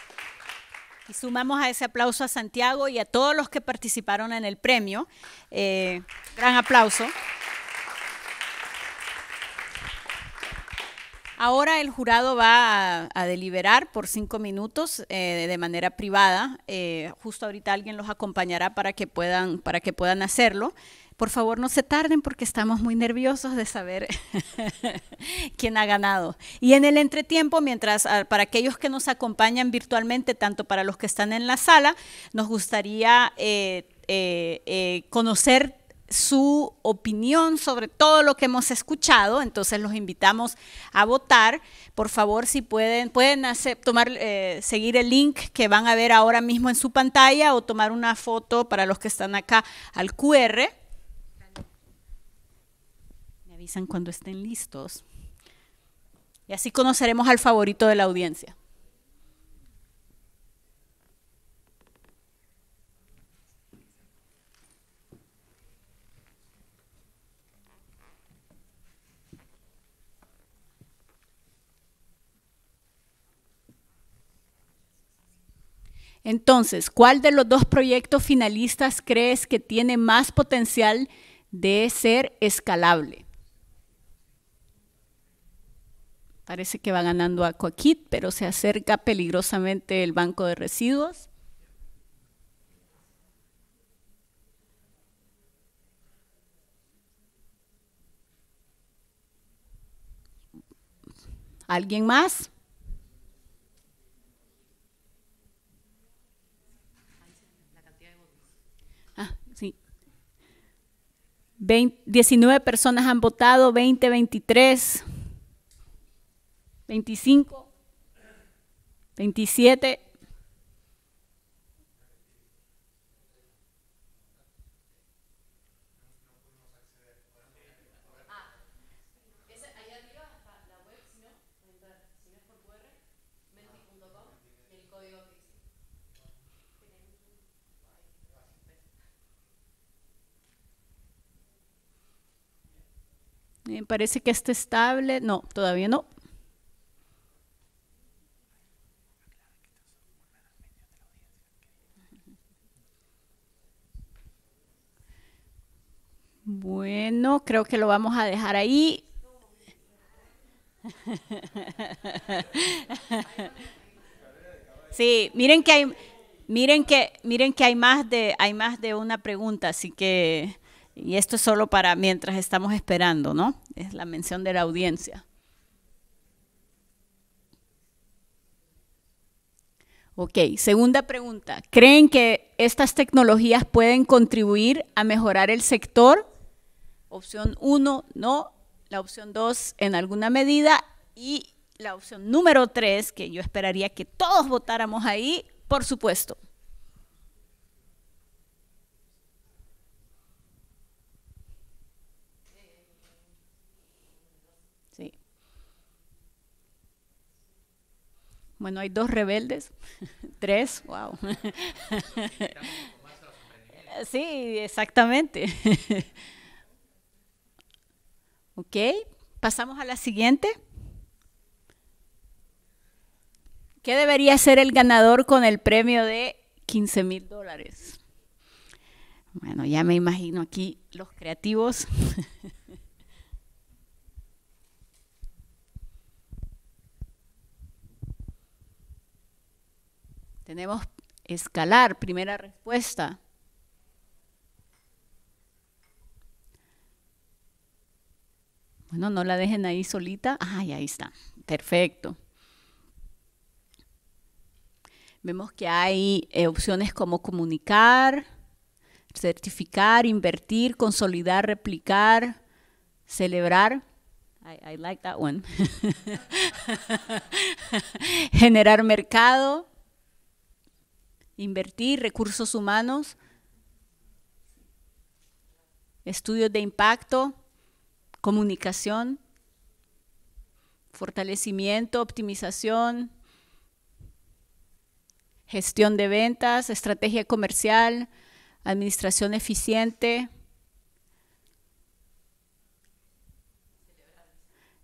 Y sumamos a ese aplauso a Santiago y a todos los que participaron en el premio. Eh, gran aplauso. Ahora el jurado va a, deliberar por cinco minutos eh, de manera privada. Eh, justo ahorita alguien los acompañará para que puedan, para que puedan hacerlo. Por favor, no se tarden porque estamos muy nerviosos de saber quién ha ganado. Y en el entretiempo, mientras ah, para aquellos que nos acompañan virtualmente, tanto para los que están en la sala, nos gustaría eh, conocer su opinión sobre todo lo que hemos escuchado, entonces los invitamos a votar. Por favor, si pueden, pueden hacer, tomar, eh, seguir el link que van a ver ahora mismo en su pantalla o tomar una foto para los que están acá al QR. Me avisan cuando estén listos. Y así conoceremos al favorito de la audiencia. Entonces, ¿cuál de los dos proyectos finalistas crees que tiene más potencial de ser escalable? Parece que va ganando a Coquit, pero se acerca peligrosamente el banco de residuos. ¿Alguien más? 19 personas han votado, 20, 23, 25, 27, Me parece que está estable. No, todavía no. Bueno, creo que lo vamos a dejar ahí. Sí, miren que hay, miren que, miren que hay más de, hay más de una pregunta, así que. Y esto es solo para mientras estamos esperando, ¿no? Es la mención de la audiencia. Ok, segunda pregunta. ¿Creen que estas tecnologías pueden contribuir a mejorar el sector? Opción 1, no. La opción 2, en alguna medida. Y la opción número 3, que yo esperaría que todos votáramos ahí, por supuesto. Bueno, hay dos rebeldes, tres, wow. sí, exactamente. ok, pasamos a la siguiente. ¿Qué debería ser el ganador con el premio de 15 mil dólares? Bueno, ya me imagino aquí los creativos. Tenemos escalar, primera respuesta. Bueno, no la dejen ahí solita. y ahí está. Perfecto. Vemos que hay eh, opciones como comunicar, certificar, invertir, consolidar, replicar, celebrar. I like that one. Generar mercado, invertir recursos humanos, estudios de impacto, comunicación, fortalecimiento, optimización, gestión de ventas, estrategia comercial, administración eficiente.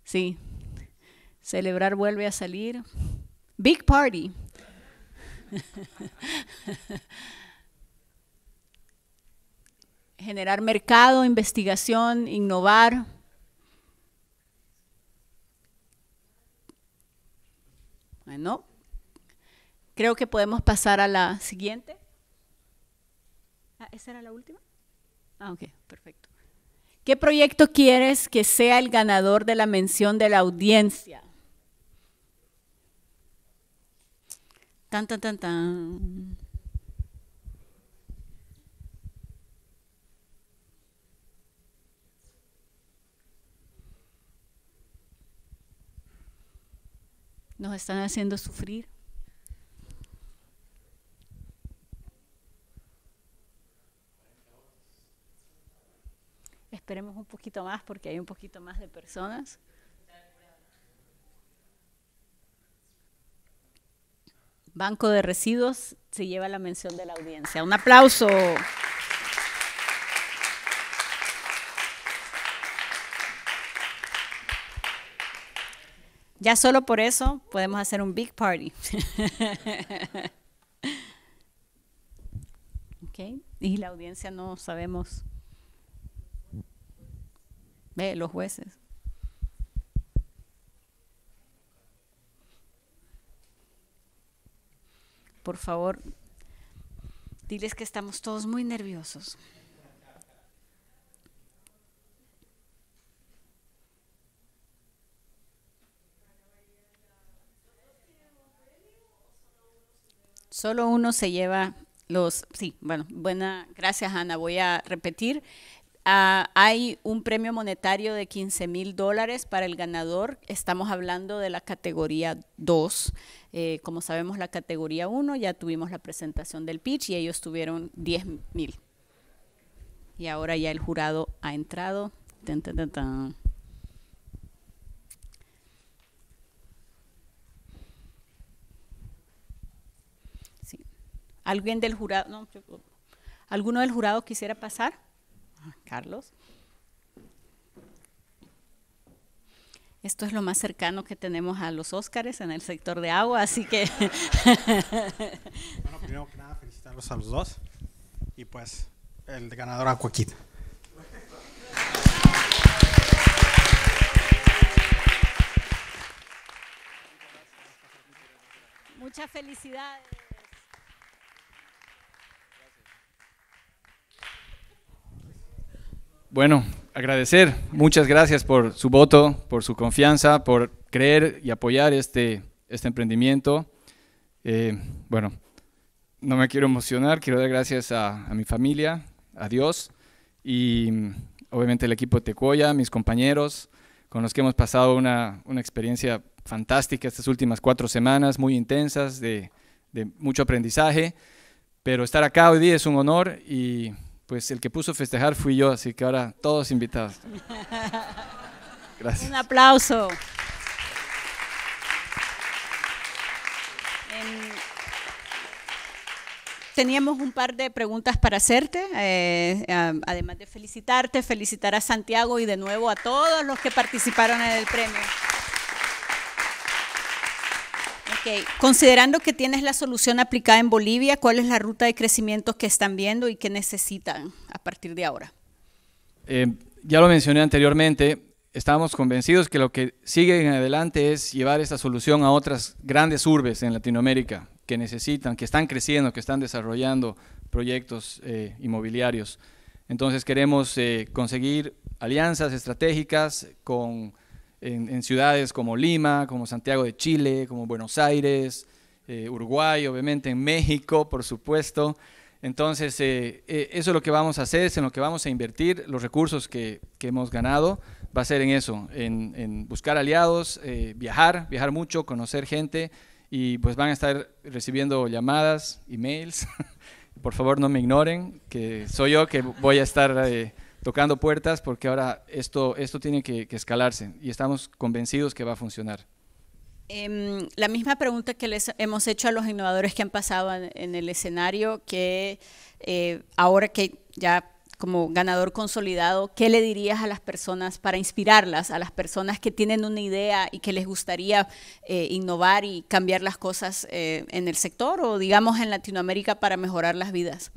Sí, celebrar vuelve a salir. Big Party. Generar mercado, investigación, innovar. Bueno, creo que podemos pasar a la siguiente. Ah, ¿Esa era la última? Ah, ok, perfecto. ¿Qué proyecto quieres que sea el ganador de la mención de la audiencia? Tan, tan, tan, Nos están haciendo sufrir. Esperemos un poquito más porque hay un poquito más de personas. Banco de Residuos se lleva la mención de la audiencia. Un aplauso. Ya solo por eso podemos hacer un big party. okay. Y la audiencia no sabemos. Ve, los jueces. por favor, diles que estamos todos muy nerviosos. Solo uno se lleva los... Sí, bueno, buena, gracias Ana. Voy a repetir. Ah, hay un premio monetario de 15 mil dólares para el ganador. Estamos hablando de la categoría 2. Eh, como sabemos, la categoría 1 ya tuvimos la presentación del pitch y ellos tuvieron 10 mil. Y ahora ya el jurado ha entrado. ¿Alguien del jurado? ¿Alguno del jurado quisiera pasar? Carlos. Esto es lo más cercano que tenemos a los Óscares en el sector de agua, así que... bueno, primero que nada, felicitarlos a los dos y pues el ganador Aquakid. Muchas felicidades. bueno, agradecer, muchas gracias por su voto, por su confianza, por creer y apoyar este, este emprendimiento. Eh, bueno, no me quiero emocionar, quiero dar gracias a, mi familia, a Dios y mm, obviamente el equipo de Tecoya, mis compañeros, con los que hemos pasado una, experiencia fantástica estas últimas cuatro semanas, muy intensas, de, de, mucho aprendizaje. Pero estar acá hoy día es un honor y pues el que puso a festejar fui yo, así que ahora todos invitados. Gracias. Un aplauso. Em, teníamos un par de preguntas para hacerte, eh, además de felicitarte, felicitar a Santiago y de nuevo a todos los que participaron en el premio. Considerando que tienes la solución aplicada en Bolivia, ¿cuál es la ruta de crecimiento que están viendo y que necesitan a partir de ahora? Eh, ya lo mencioné anteriormente, estamos convencidos que lo que sigue en adelante es llevar esta solución a otras grandes urbes en Latinoamérica que necesitan, que están creciendo, que están desarrollando proyectos eh, inmobiliarios. Entonces queremos eh, conseguir alianzas estratégicas con en, ciudades como Lima, como Santiago de Chile, como Buenos Aires, eh, Uruguay, obviamente en México, por supuesto. Entonces, eh, eh, eso es lo que vamos a hacer, es en lo que vamos a invertir los recursos que, hemos ganado. Va a ser en eso, en, buscar aliados, viajar, viajar mucho, conocer gente y pues van a estar recibiendo llamadas, emails. Por favor, no me ignoren, que soy yo que voy a estar tocando puertas porque ahora esto, esto tiene que, escalarse y estamos convencidos que va a funcionar. Em, la misma pregunta que les hemos hecho a los innovadores que han pasado en, el escenario, que eh, ahora que ya como ganador consolidado, ¿qué le dirías a las personas para inspirarlas, a las personas que tienen una idea y que les gustaría eh, innovar y cambiar las cosas eh, en el sector o digamos en Latinoamérica para mejorar las vidas?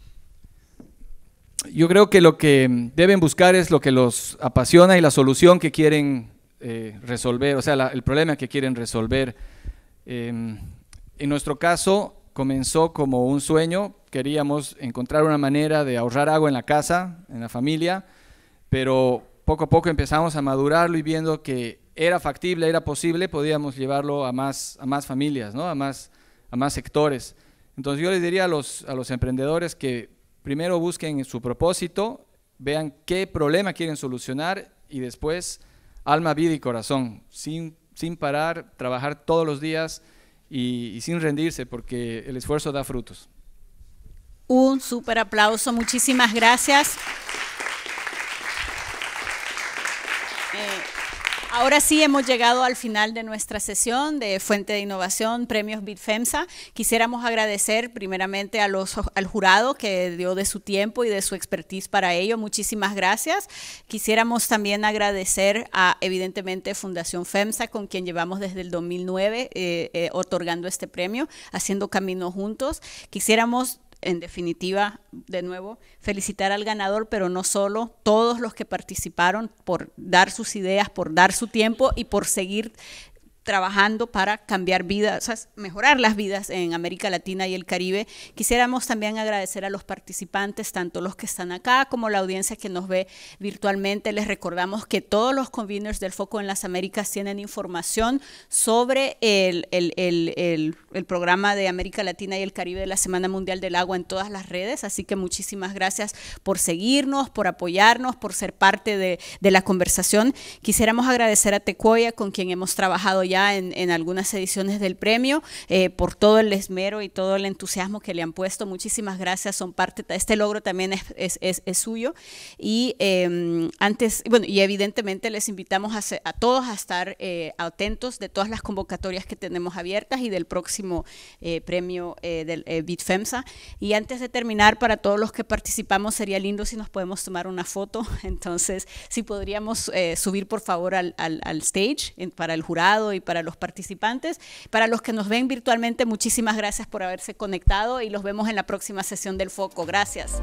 yo creo que lo que deben buscar es lo que los apasiona y la solución que quieren eh, resolver, o sea, el problema que quieren resolver. Em, en nuestro caso, comenzó como un sueño, queríamos encontrar una manera de ahorrar agua en la casa, en la familia, pero poco a poco empezamos a madurarlo y viendo que era factible, era posible, podíamos llevarlo a más, a más familias, ¿no? a, más, a más sectores. Entonces yo les diría los, a los emprendedores que primero busquen su propósito, vean qué problema quieren solucionar y después alma, vida y corazón, sin, sin parar, trabajar todos los días y, sin rendirse porque el esfuerzo da frutos. Un súper aplauso, muchísimas gracias. Eh, Ahora sí hemos llegado al final de nuestra sesión de Fuente de Innovación, Premios BitFEMSA. Quisiéramos agradecer primeramente al jurado que dio de su tiempo y de su expertise para ello. Muchísimas gracias. Quisiéramos también agradecer a, evidentemente, Fundación FEMSA, con quien llevamos desde el 2009 eh, eh, otorgando este premio, haciendo camino juntos. Quisiéramos en definitiva, de nuevo, felicitar al ganador, pero no solo, todos los que participaron por dar sus ideas, por dar su tiempo y por seguir trabajando para cambiar vidas, mejorar las vidas en América Latina y el Caribe. Quisiéramos también agradecer a los participantes, tanto los que están acá como la audiencia que nos ve virtualmente. Les recordamos que todos los conveners del Foco en las Américas tienen información sobre el, programa de América Latina y el Caribe de la Semana Mundial del Agua en todas las redes. Así que muchísimas gracias por seguirnos, por apoyarnos, por ser parte de, de la conversación. Quisiéramos agradecer a Tecoya, con quien hemos trabajado ya en, algunas ediciones del premio, eh, por todo el esmero y todo el entusiasmo que le han puesto. Muchísimas gracias, son parte, este logro también es, es, es, suyo. Y em, antes, bueno, y evidentemente les invitamos a, todos a estar eh, atentos de todas las convocatorias que tenemos abiertas y del próximo eh, premio del BitFemsa. Y antes de terminar, para todos los que participamos, sería lindo si nos podemos tomar una foto. Entonces, si podríamos subir, por favor, al, al, stage para el jurado y para los participantes. Para los que nos ven virtualmente, muchísimas gracias por haberse conectado y los vemos en la próxima sesión del Foco. Gracias.